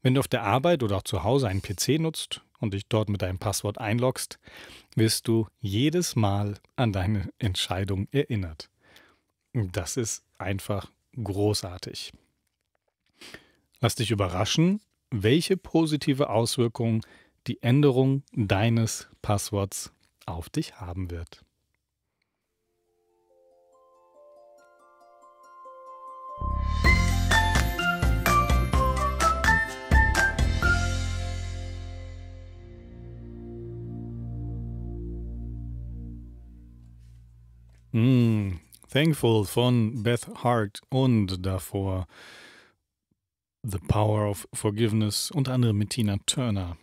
Wenn du auf der Arbeit oder auch zu Hause einen PC nutzt und dich dort mit deinem Passwort einloggst, wirst du jedes Mal an deine Entscheidung erinnert. Das ist einfach großartig. Lass dich überraschen, welche positive Auswirkungen die Änderung deines Passworts auf dich haben wird. Mm, Thankful von Beth Hart und davor The Power of Forgiveness, unter anderem mit Tina Turner.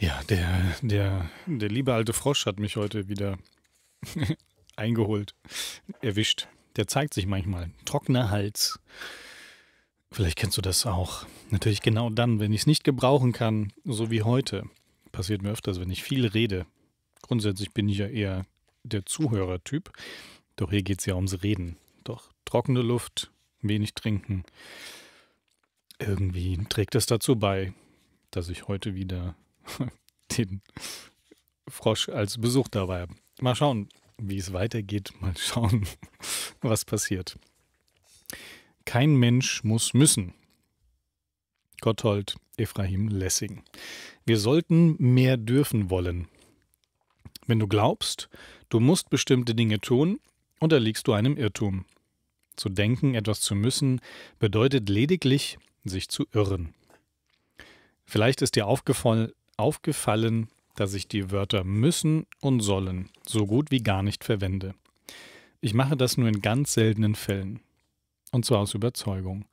Ja, der, der, der liebe alte Frosch hat mich heute wieder eingeholt, erwischt. Der zeigt sich manchmal. Trockener Hals. Vielleicht kennst du das auch. Natürlich genau dann, wenn ich es nicht gebrauchen kann, so wie heute. Passiert mir öfters, wenn ich viel rede. Grundsätzlich bin ich ja eher der Zuhörertyp. Doch hier geht es ja ums Reden. Doch trockene Luft, wenig trinken. Irgendwie trägt es dazu bei, dass ich heute wieder den Frosch als Besuch dabei. Mal schauen, wie es weitergeht. Mal schauen, was passiert. Kein Mensch muss müssen. Gotthold Ephraim Lessing. Wir sollten mehr dürfen wollen. Wenn du glaubst, du musst bestimmte Dinge tun, unterliegst du einem Irrtum. Zu denken, etwas zu müssen, bedeutet lediglich, sich zu irren. Vielleicht ist dir aufgefallen, aufgefallen, dass ich die Wörter müssen und sollen so gut wie gar nicht verwende. Ich mache das nur in ganz seltenen Fällen. Und zwar aus Überzeugung.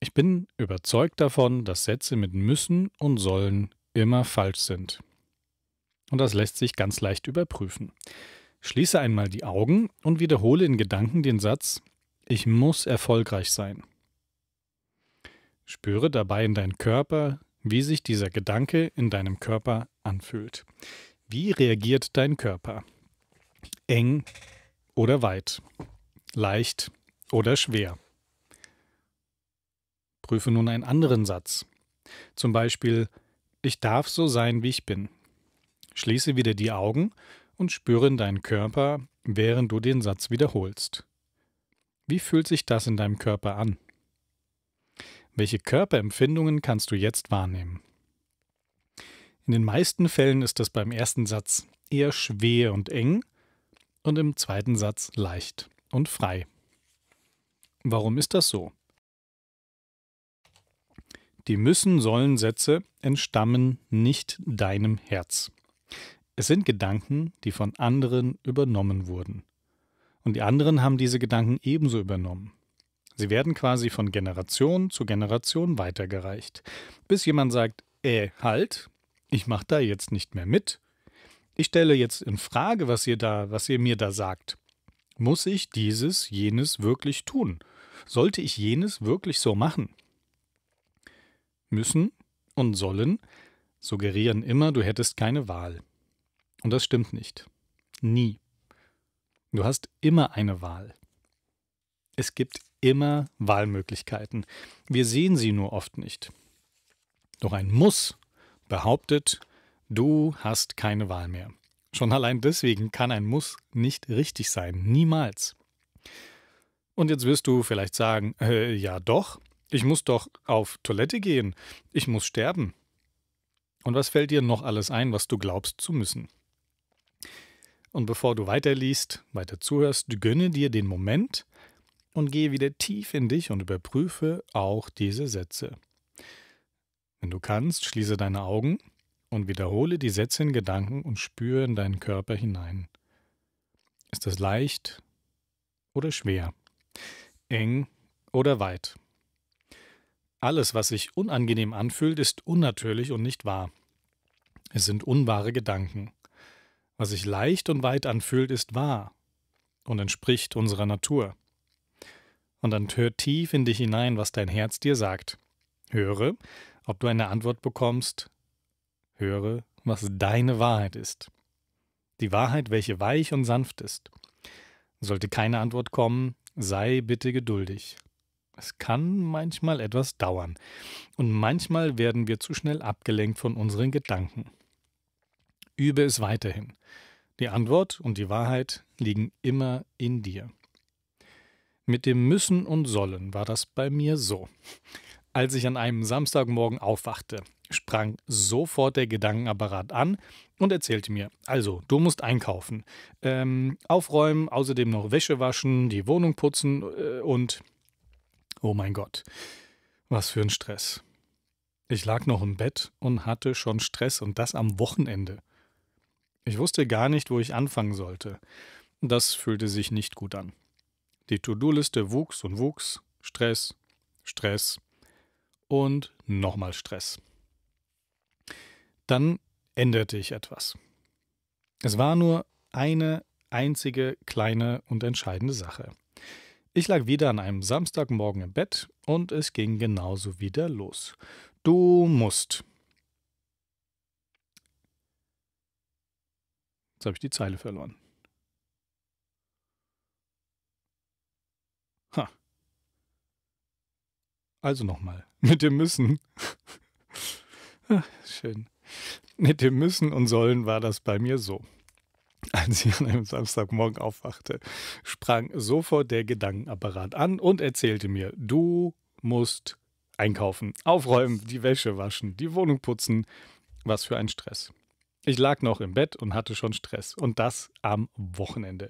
Ich bin überzeugt davon, dass Sätze mit müssen und sollen immer falsch sind. Und das lässt sich ganz leicht überprüfen. Schließe einmal die Augen und wiederhole in Gedanken den Satz Ich muss erfolgreich sein. Spüre dabei in deinen Körper, wie sich dieser Gedanke in deinem Körper anfühlt. Wie reagiert dein Körper? Eng oder weit? Leicht oder schwer? Prüfe nun einen anderen Satz. Zum Beispiel, ich darf so sein, wie ich bin. Schließe wieder die Augen und spüre in deinen Körper, während du den Satz wiederholst. Wie fühlt sich das in deinem Körper an? Welche Körperempfindungen kannst du jetzt wahrnehmen? In den meisten Fällen ist das beim ersten Satz eher schwer und eng und im zweiten Satz leicht und frei. Warum ist das so? Die müssen sollen Sätze entstammen nicht deinem Herz. Es sind Gedanken, die von anderen übernommen wurden. Und die anderen haben diese Gedanken ebenso übernommen. Sie werden quasi von Generation zu Generation weitergereicht, bis jemand sagt, äh, halt, ich mache da jetzt nicht mehr mit. Ich stelle jetzt in Frage, was ihr da, was ihr mir da sagt. Muss ich dieses, jenes wirklich tun? Sollte ich jenes wirklich so machen? Müssen und sollen suggerieren immer, du hättest keine Wahl. Und das stimmt nicht. Nie. Du hast immer eine Wahl. Es gibt immer Wahlmöglichkeiten. Wir sehen sie nur oft nicht. Doch ein Muss behauptet, du hast keine Wahl mehr. Schon allein deswegen kann ein Muss nicht richtig sein. Niemals. Und jetzt wirst du vielleicht sagen, äh, ja doch, ich muss doch auf Toilette gehen, ich muss sterben. Und was fällt dir noch alles ein, was du glaubst zu müssen? Und bevor du weiterliest, weiter zuhörst, gönne dir den Moment, und gehe wieder tief in dich und überprüfe auch diese Sätze. Wenn du kannst, schließe deine Augen und wiederhole die Sätze in Gedanken und spüre in deinen Körper hinein. Ist es leicht oder schwer? Eng oder weit? Alles, was sich unangenehm anfühlt, ist unnatürlich und nicht wahr. Es sind unwahre Gedanken. Was sich leicht und weit anfühlt, ist wahr und entspricht unserer Natur und dann hör tief in dich hinein, was dein Herz dir sagt. Höre, ob du eine Antwort bekommst. Höre, was deine Wahrheit ist. Die Wahrheit, welche weich und sanft ist. Sollte keine Antwort kommen, sei bitte geduldig. Es kann manchmal etwas dauern. Und manchmal werden wir zu schnell abgelenkt von unseren Gedanken. Übe es weiterhin. Die Antwort und die Wahrheit liegen immer in dir. Mit dem Müssen und Sollen war das bei mir so. Als ich an einem Samstagmorgen aufwachte, sprang sofort der Gedankenapparat an und erzählte mir, also, du musst einkaufen, ähm, aufräumen, außerdem noch Wäsche waschen, die Wohnung putzen äh, und... Oh mein Gott, was für ein Stress. Ich lag noch im Bett und hatte schon Stress und das am Wochenende. Ich wusste gar nicht, wo ich anfangen sollte. Das fühlte sich nicht gut an. Die To-Do-Liste wuchs und wuchs. Stress, Stress und nochmal Stress. Dann änderte ich etwas. Es war nur eine einzige kleine und entscheidende Sache. Ich lag wieder an einem Samstagmorgen im Bett und es ging genauso wieder los. Du musst. Jetzt habe ich die Zeile verloren. Also nochmal, mit dem Müssen. schön. Mit dem Müssen und Sollen war das bei mir so. Als ich an einem Samstagmorgen aufwachte, sprang sofort der Gedankenapparat an und erzählte mir, du musst einkaufen, aufräumen, die Wäsche waschen, die Wohnung putzen. Was für ein Stress. Ich lag noch im Bett und hatte schon Stress. Und das am Wochenende.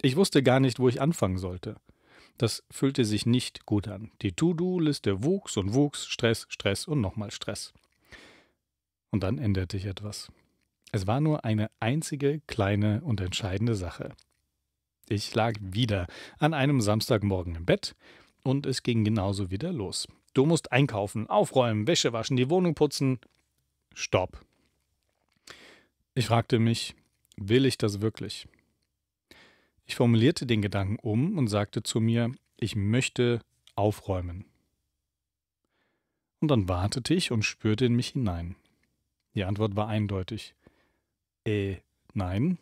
Ich wusste gar nicht, wo ich anfangen sollte. Das fühlte sich nicht gut an. Die To-Do-Liste wuchs und wuchs, Stress, Stress und nochmal Stress. Und dann änderte ich etwas. Es war nur eine einzige kleine und entscheidende Sache. Ich lag wieder an einem Samstagmorgen im Bett und es ging genauso wieder los. Du musst einkaufen, aufräumen, Wäsche waschen, die Wohnung putzen. Stopp. Ich fragte mich, will ich das wirklich? Ich formulierte den Gedanken um und sagte zu mir, ich möchte aufräumen. Und dann wartete ich und spürte in mich hinein. Die Antwort war eindeutig. Äh, nein,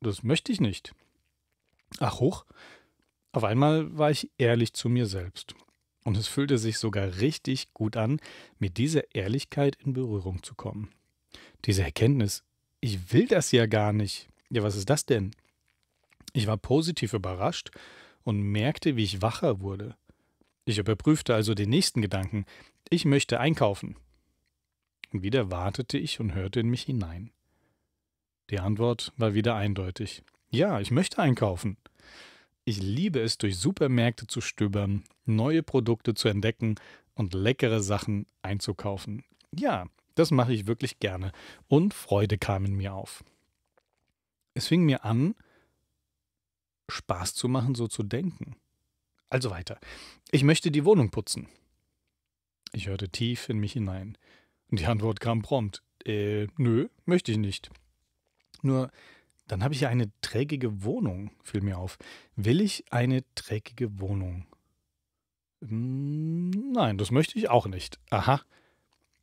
das möchte ich nicht. Ach hoch. Auf einmal war ich ehrlich zu mir selbst. Und es fühlte sich sogar richtig gut an, mit dieser Ehrlichkeit in Berührung zu kommen. Diese Erkenntnis, ich will das ja gar nicht. Ja, was ist das denn? Ich war positiv überrascht und merkte, wie ich wacher wurde. Ich überprüfte also den nächsten Gedanken. Ich möchte einkaufen. Und wieder wartete ich und hörte in mich hinein. Die Antwort war wieder eindeutig. Ja, ich möchte einkaufen. Ich liebe es, durch Supermärkte zu stöbern, neue Produkte zu entdecken und leckere Sachen einzukaufen. Ja, das mache ich wirklich gerne. Und Freude kam in mir auf. Es fing mir an, Spaß zu machen, so zu denken. Also weiter. Ich möchte die Wohnung putzen. Ich hörte tief in mich hinein. die Antwort kam prompt. Äh, nö, möchte ich nicht. Nur, dann habe ich ja eine trägige Wohnung, fiel mir auf. Will ich eine trägige Wohnung? Hm, nein, das möchte ich auch nicht. Aha,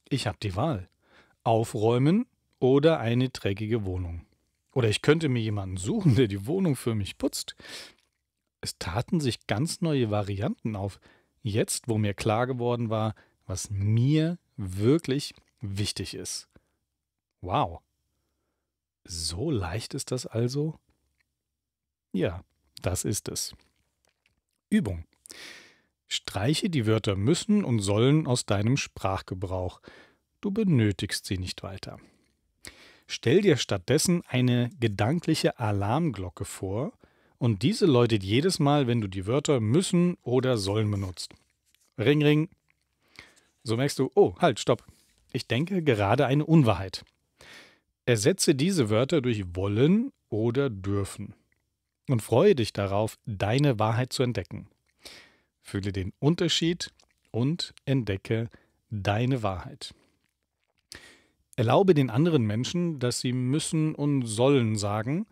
ich habe die Wahl. Aufräumen oder eine trägige Wohnung. Oder ich könnte mir jemanden suchen, der die Wohnung für mich putzt. Es taten sich ganz neue Varianten auf, jetzt wo mir klar geworden war, was mir wirklich wichtig ist. Wow. So leicht ist das also? Ja, das ist es. Übung. Streiche die Wörter müssen und sollen aus deinem Sprachgebrauch. Du benötigst sie nicht weiter. Stell dir stattdessen eine gedankliche Alarmglocke vor und diese läutet jedes Mal, wenn du die Wörter müssen oder sollen benutzt. Ring, ring. So merkst du, oh, halt, stopp. Ich denke gerade eine Unwahrheit. Ersetze diese Wörter durch wollen oder dürfen und freue dich darauf, deine Wahrheit zu entdecken. Fühle den Unterschied und entdecke deine Wahrheit. Erlaube den anderen Menschen, dass sie müssen und sollen sagen,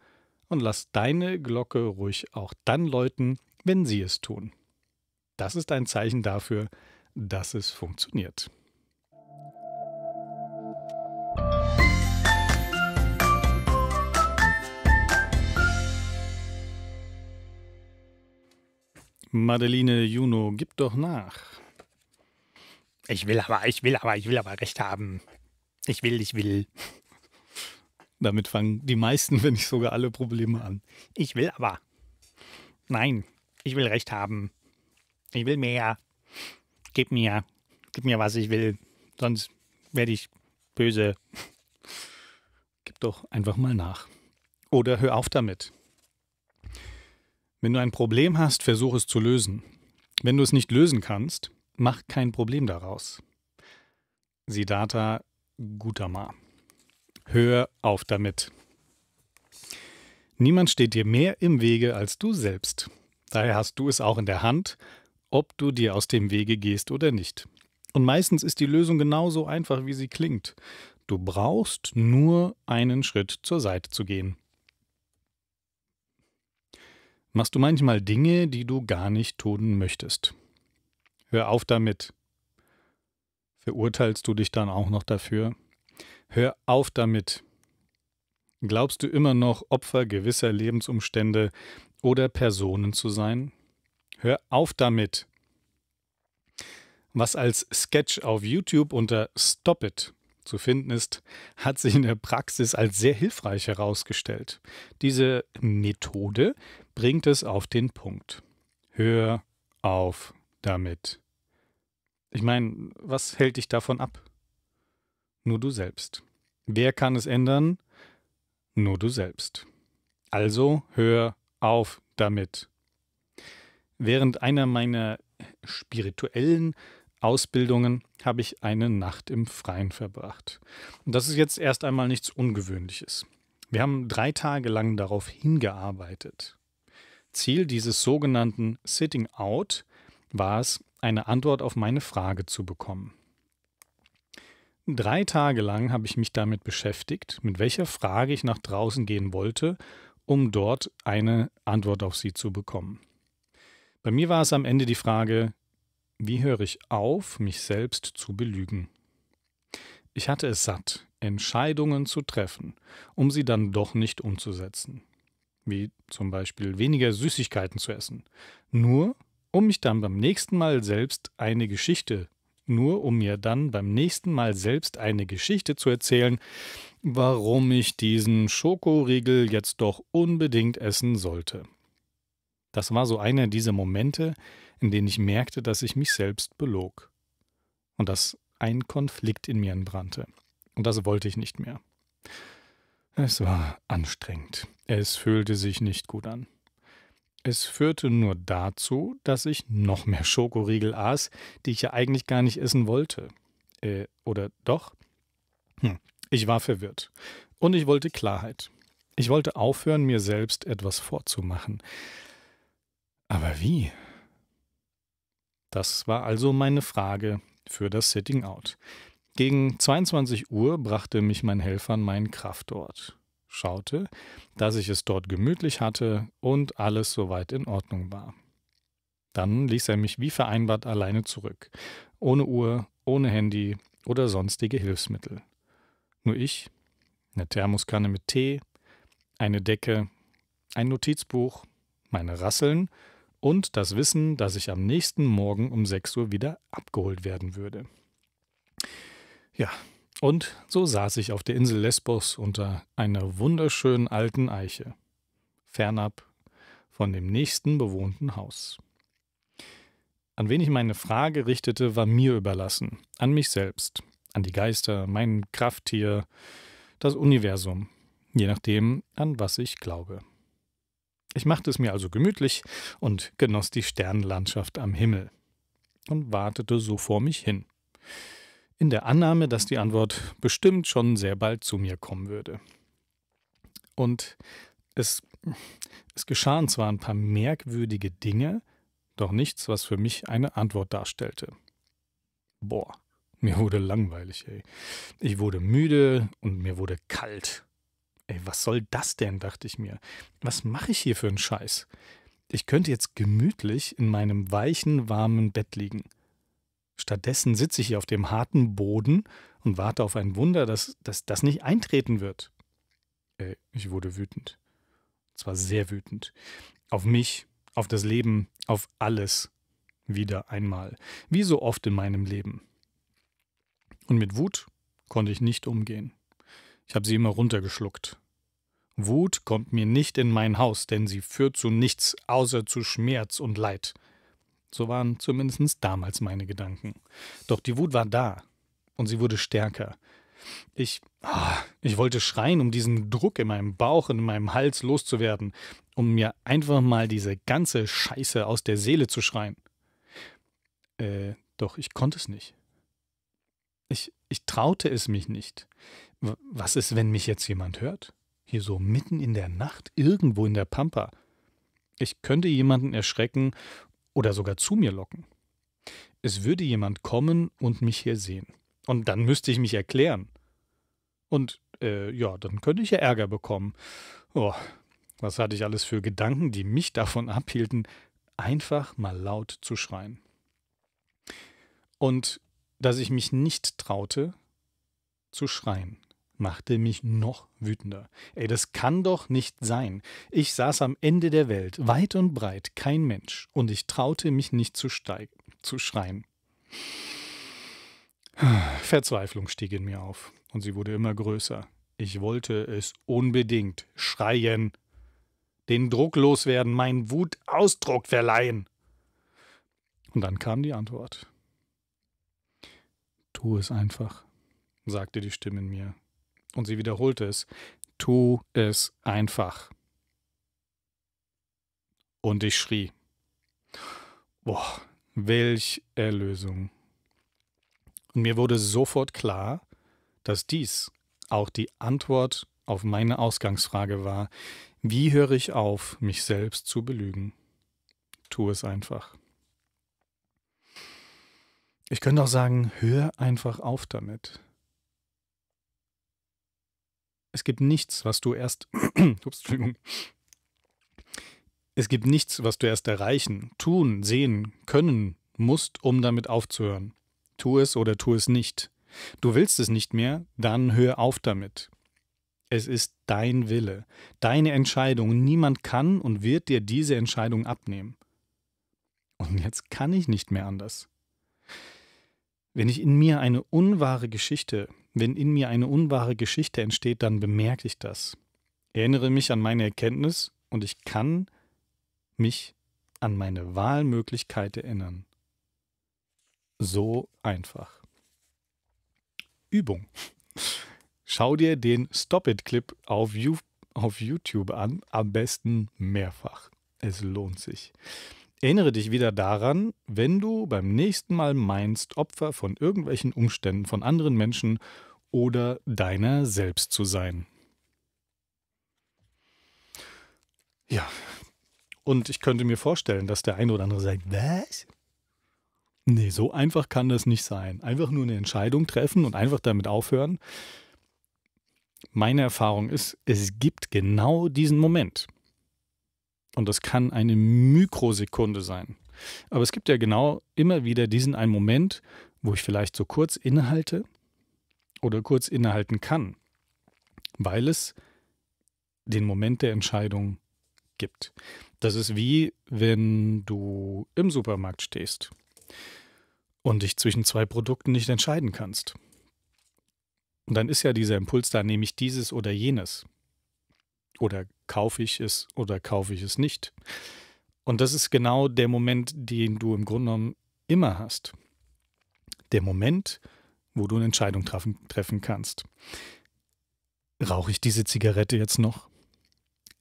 und lass deine Glocke ruhig auch dann läuten, wenn sie es tun. Das ist ein Zeichen dafür, dass es funktioniert. Madeline Juno, gib doch nach. Ich will aber, ich will aber, ich will aber recht haben. Ich will, ich will. Damit fangen die meisten, wenn nicht sogar alle Probleme an. Ich will aber. Nein, ich will Recht haben. Ich will mehr. Gib mir. Gib mir, was ich will. Sonst werde ich böse. Gib doch einfach mal nach. Oder hör auf damit. Wenn du ein Problem hast, versuch es zu lösen. Wenn du es nicht lösen kannst, mach kein Problem daraus. Siddhartha Gutama. Hör auf damit. Niemand steht dir mehr im Wege als du selbst. Daher hast du es auch in der Hand, ob du dir aus dem Wege gehst oder nicht. Und meistens ist die Lösung genauso einfach, wie sie klingt. Du brauchst nur einen Schritt zur Seite zu gehen. Machst du manchmal Dinge, die du gar nicht tun möchtest? Hör auf damit verurteilst du dich dann auch noch dafür? Hör auf damit. Glaubst du immer noch Opfer gewisser Lebensumstände oder Personen zu sein? Hör auf damit. Was als Sketch auf YouTube unter Stop It zu finden ist, hat sich in der Praxis als sehr hilfreich herausgestellt. Diese Methode bringt es auf den Punkt. Hör auf damit. Ich meine, was hält dich davon ab? Nur du selbst. Wer kann es ändern? Nur du selbst. Also hör auf damit. Während einer meiner spirituellen Ausbildungen habe ich eine Nacht im Freien verbracht. Und das ist jetzt erst einmal nichts Ungewöhnliches. Wir haben drei Tage lang darauf hingearbeitet. Ziel dieses sogenannten Sitting Out war es, eine Antwort auf meine Frage zu bekommen. Drei Tage lang habe ich mich damit beschäftigt, mit welcher Frage ich nach draußen gehen wollte, um dort eine Antwort auf sie zu bekommen. Bei mir war es am Ende die Frage, wie höre ich auf, mich selbst zu belügen? Ich hatte es satt, Entscheidungen zu treffen, um sie dann doch nicht umzusetzen. Wie zum Beispiel weniger Süßigkeiten zu essen, nur um mich dann beim nächsten Mal selbst eine Geschichte, nur um mir dann beim nächsten Mal selbst eine Geschichte zu erzählen, warum ich diesen Schokoriegel jetzt doch unbedingt essen sollte. Das war so einer dieser Momente, in denen ich merkte, dass ich mich selbst belog. Und dass ein Konflikt in mir entbrannte. Und das wollte ich nicht mehr. Es war anstrengend. Es fühlte sich nicht gut an. Es führte nur dazu, dass ich noch mehr Schokoriegel aß, die ich ja eigentlich gar nicht essen wollte. Äh, oder doch? Hm, ich war verwirrt. Und ich wollte Klarheit. Ich wollte aufhören, mir selbst etwas vorzumachen. Aber wie? Das war also meine Frage für das Sitting Out. Gegen 22 Uhr brachte mich mein Helfer an meinen Kraftort schaute, dass ich es dort gemütlich hatte und alles soweit in Ordnung war. Dann ließ er mich wie vereinbart alleine zurück, ohne Uhr, ohne Handy oder sonstige Hilfsmittel. Nur ich, eine Thermoskanne mit Tee, eine Decke, ein Notizbuch, meine Rasseln und das Wissen, dass ich am nächsten Morgen um 6 Uhr wieder abgeholt werden würde. Ja, und so saß ich auf der Insel Lesbos unter einer wunderschönen alten Eiche, fernab von dem nächsten bewohnten Haus. An wen ich meine Frage richtete, war mir überlassen, an mich selbst, an die Geister, mein Krafttier, das Universum, je nachdem, an was ich glaube. Ich machte es mir also gemütlich und genoss die Sternenlandschaft am Himmel und wartete so vor mich hin in der Annahme, dass die Antwort bestimmt schon sehr bald zu mir kommen würde. Und es, es geschahen zwar ein paar merkwürdige Dinge, doch nichts, was für mich eine Antwort darstellte. Boah, mir wurde langweilig, ey. Ich wurde müde und mir wurde kalt. Ey, was soll das denn, dachte ich mir. Was mache ich hier für einen Scheiß? Ich könnte jetzt gemütlich in meinem weichen, warmen Bett liegen. Stattdessen sitze ich hier auf dem harten Boden und warte auf ein Wunder, dass, das nicht eintreten wird. Äh, ich wurde wütend. zwar sehr wütend. Auf mich, auf das Leben, auf alles. Wieder einmal. Wie so oft in meinem Leben. Und mit Wut konnte ich nicht umgehen. Ich habe sie immer runtergeschluckt. Wut kommt mir nicht in mein Haus, denn sie führt zu nichts außer zu Schmerz und Leid. So waren zumindest damals meine Gedanken. Doch die Wut war da und sie wurde stärker. Ich, ah, ich wollte schreien, um diesen Druck in meinem Bauch und in meinem Hals loszuwerden, um mir einfach mal diese ganze Scheiße aus der Seele zu schreien. Äh, doch ich konnte es nicht. Ich, ich traute es mich nicht. Was ist, wenn mich jetzt jemand hört? Hier so mitten in der Nacht, irgendwo in der Pampa. Ich könnte jemanden erschrecken oder sogar zu mir locken. Es würde jemand kommen und mich hier sehen. Und dann müsste ich mich erklären. Und äh, ja, dann könnte ich ja Ärger bekommen. Oh, was hatte ich alles für Gedanken, die mich davon abhielten, einfach mal laut zu schreien. Und dass ich mich nicht traute, zu schreien machte mich noch wütender. Ey, das kann doch nicht sein. Ich saß am Ende der Welt, weit und breit, kein Mensch, und ich traute mich nicht zu, zu schreien. Verzweiflung stieg in mir auf, und sie wurde immer größer. Ich wollte es unbedingt schreien, den Druck loswerden, meinen Wut Ausdruck verleihen. Und dann kam die Antwort. Tu es einfach, sagte die Stimme in mir und sie wiederholte es, tu es einfach. Und ich schrie. Boah, welch Erlösung. Und mir wurde sofort klar, dass dies auch die Antwort auf meine Ausgangsfrage war, wie höre ich auf, mich selbst zu belügen? Tu es einfach. Ich könnte auch sagen, hör einfach auf damit. Es gibt nichts, was du erst. Ups, Entschuldigung. Es gibt nichts, was du erst erreichen, tun, sehen, können musst, um damit aufzuhören. Tu es oder tu es nicht. Du willst es nicht mehr, dann hör auf damit. Es ist dein Wille, deine Entscheidung. Niemand kann und wird dir diese Entscheidung abnehmen. Und jetzt kann ich nicht mehr anders. Wenn ich in mir eine unwahre Geschichte wenn in mir eine unwahre Geschichte entsteht, dann bemerke ich das, erinnere mich an meine Erkenntnis und ich kann mich an meine Wahlmöglichkeit erinnern. So einfach. Übung. Schau dir den Stop It Clip auf, auf YouTube an, am besten mehrfach. Es lohnt sich. Erinnere dich wieder daran, wenn du beim nächsten Mal meinst, Opfer von irgendwelchen Umständen von anderen Menschen oder deiner selbst zu sein. Ja, und ich könnte mir vorstellen, dass der eine oder andere sagt, was? Nee, so einfach kann das nicht sein. Einfach nur eine Entscheidung treffen und einfach damit aufhören. Meine Erfahrung ist, es gibt genau diesen Moment. Und das kann eine Mikrosekunde sein. Aber es gibt ja genau immer wieder diesen einen Moment, wo ich vielleicht so kurz innehalte oder kurz innehalten kann, weil es den Moment der Entscheidung gibt. Das ist wie wenn du im Supermarkt stehst und dich zwischen zwei Produkten nicht entscheiden kannst. Und dann ist ja dieser Impuls da, nehme ich dieses oder jenes oder kaufe ich es oder kaufe ich es nicht. Und das ist genau der Moment, den du im Grunde genommen immer hast. Der Moment, wo du eine Entscheidung treffen, treffen kannst. Rauche ich diese Zigarette jetzt noch?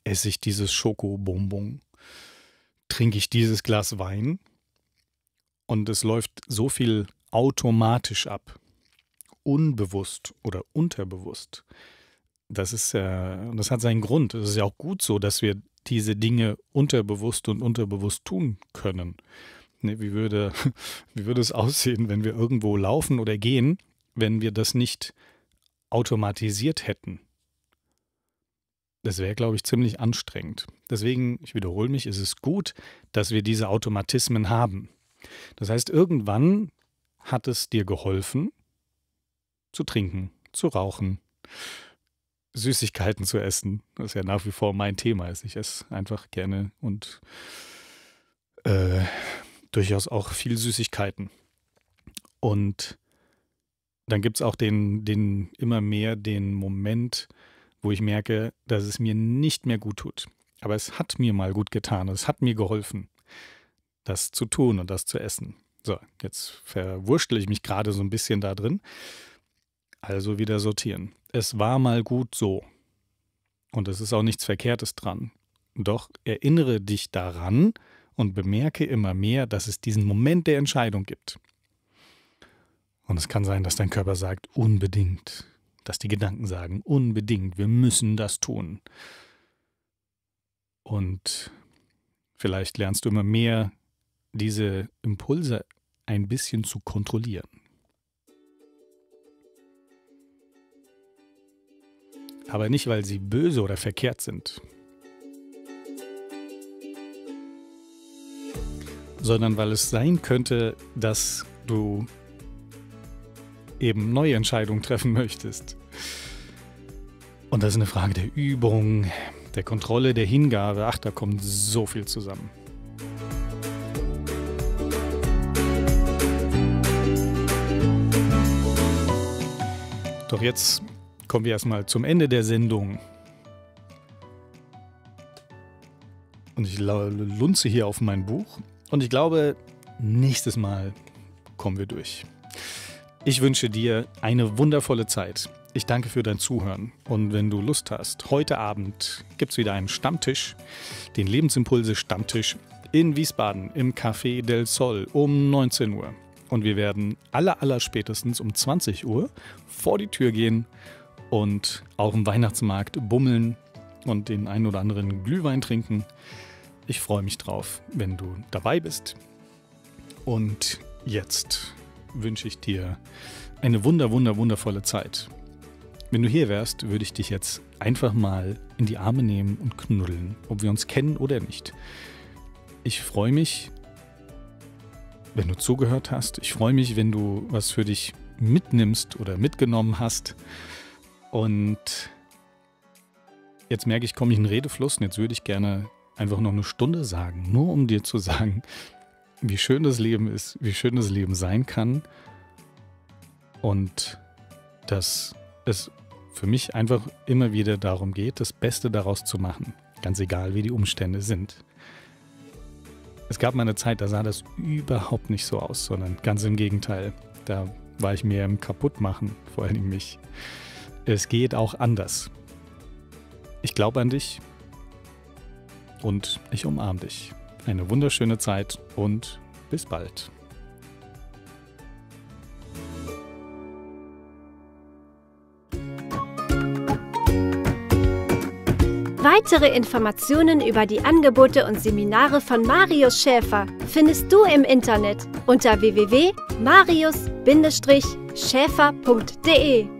Esse ich dieses Schokobonbon? Trinke ich dieses Glas Wein? Und es läuft so viel automatisch ab, unbewusst oder unterbewusst. Das ist ja, das hat seinen Grund. Es ist ja auch gut so, dass wir diese Dinge unterbewusst und unterbewusst tun können. Ne, wie würde, wie würde es aussehen, wenn wir irgendwo laufen oder gehen, wenn wir das nicht automatisiert hätten? Das wäre, glaube ich, ziemlich anstrengend. Deswegen, ich wiederhole mich, ist es gut, dass wir diese Automatismen haben. Das heißt, irgendwann hat es dir geholfen, zu trinken, zu rauchen, Süßigkeiten zu essen. Das ist ja nach wie vor mein Thema ist. Ich esse einfach gerne und äh, durchaus auch viel Süßigkeiten. Und dann gibt es auch den, den immer mehr den Moment, wo ich merke, dass es mir nicht mehr gut tut. Aber es hat mir mal gut getan, es hat mir geholfen, das zu tun und das zu essen. So, jetzt verwurschtel ich mich gerade so ein bisschen da drin. Also wieder sortieren es war mal gut so. Und es ist auch nichts Verkehrtes dran. Doch erinnere dich daran und bemerke immer mehr, dass es diesen Moment der Entscheidung gibt. Und es kann sein, dass dein Körper sagt, unbedingt, dass die Gedanken sagen, unbedingt, wir müssen das tun. Und vielleicht lernst du immer mehr, diese Impulse ein bisschen zu kontrollieren. aber nicht, weil sie böse oder verkehrt sind, sondern weil es sein könnte, dass du eben neue Entscheidungen treffen möchtest. Und das ist eine Frage der Übung, der Kontrolle, der Hingabe. Ach, da kommt so viel zusammen. Doch jetzt kommen wir erstmal zum Ende der Sendung. Und ich lunze hier auf mein Buch. Und ich glaube, nächstes Mal kommen wir durch. Ich wünsche dir eine wundervolle Zeit. Ich danke für dein Zuhören. Und wenn du Lust hast, heute Abend gibt es wieder einen Stammtisch, den Lebensimpulse Stammtisch in Wiesbaden im Café del Sol um 19 Uhr. Und wir werden aller, aller spätestens um 20 Uhr vor die Tür gehen und auch im Weihnachtsmarkt bummeln und den einen oder anderen Glühwein trinken. Ich freue mich drauf, wenn du dabei bist. Und jetzt wünsche ich dir eine wunder, wunder, wundervolle Zeit. Wenn du hier wärst, würde ich dich jetzt einfach mal in die Arme nehmen und knuddeln, ob wir uns kennen oder nicht. Ich freue mich, wenn du zugehört hast. Ich freue mich, wenn du was für dich mitnimmst oder mitgenommen hast. Und jetzt merke ich, komme ich in Redefluss und jetzt würde ich gerne einfach noch eine Stunde sagen, nur um dir zu sagen, wie schön das Leben ist, wie schön das Leben sein kann und dass es für mich einfach immer wieder darum geht, das Beste daraus zu machen, ganz egal wie die Umstände sind. Es gab mal eine Zeit, da sah das überhaupt nicht so aus, sondern ganz im Gegenteil, da war ich mehr im Kaputtmachen, vor allem mich. Es geht auch anders. Ich glaube an dich und ich umarme dich. Eine wunderschöne Zeit und bis bald. Weitere Informationen über die Angebote und Seminare von Marius Schäfer findest du im Internet unter www.marius-schäfer.de.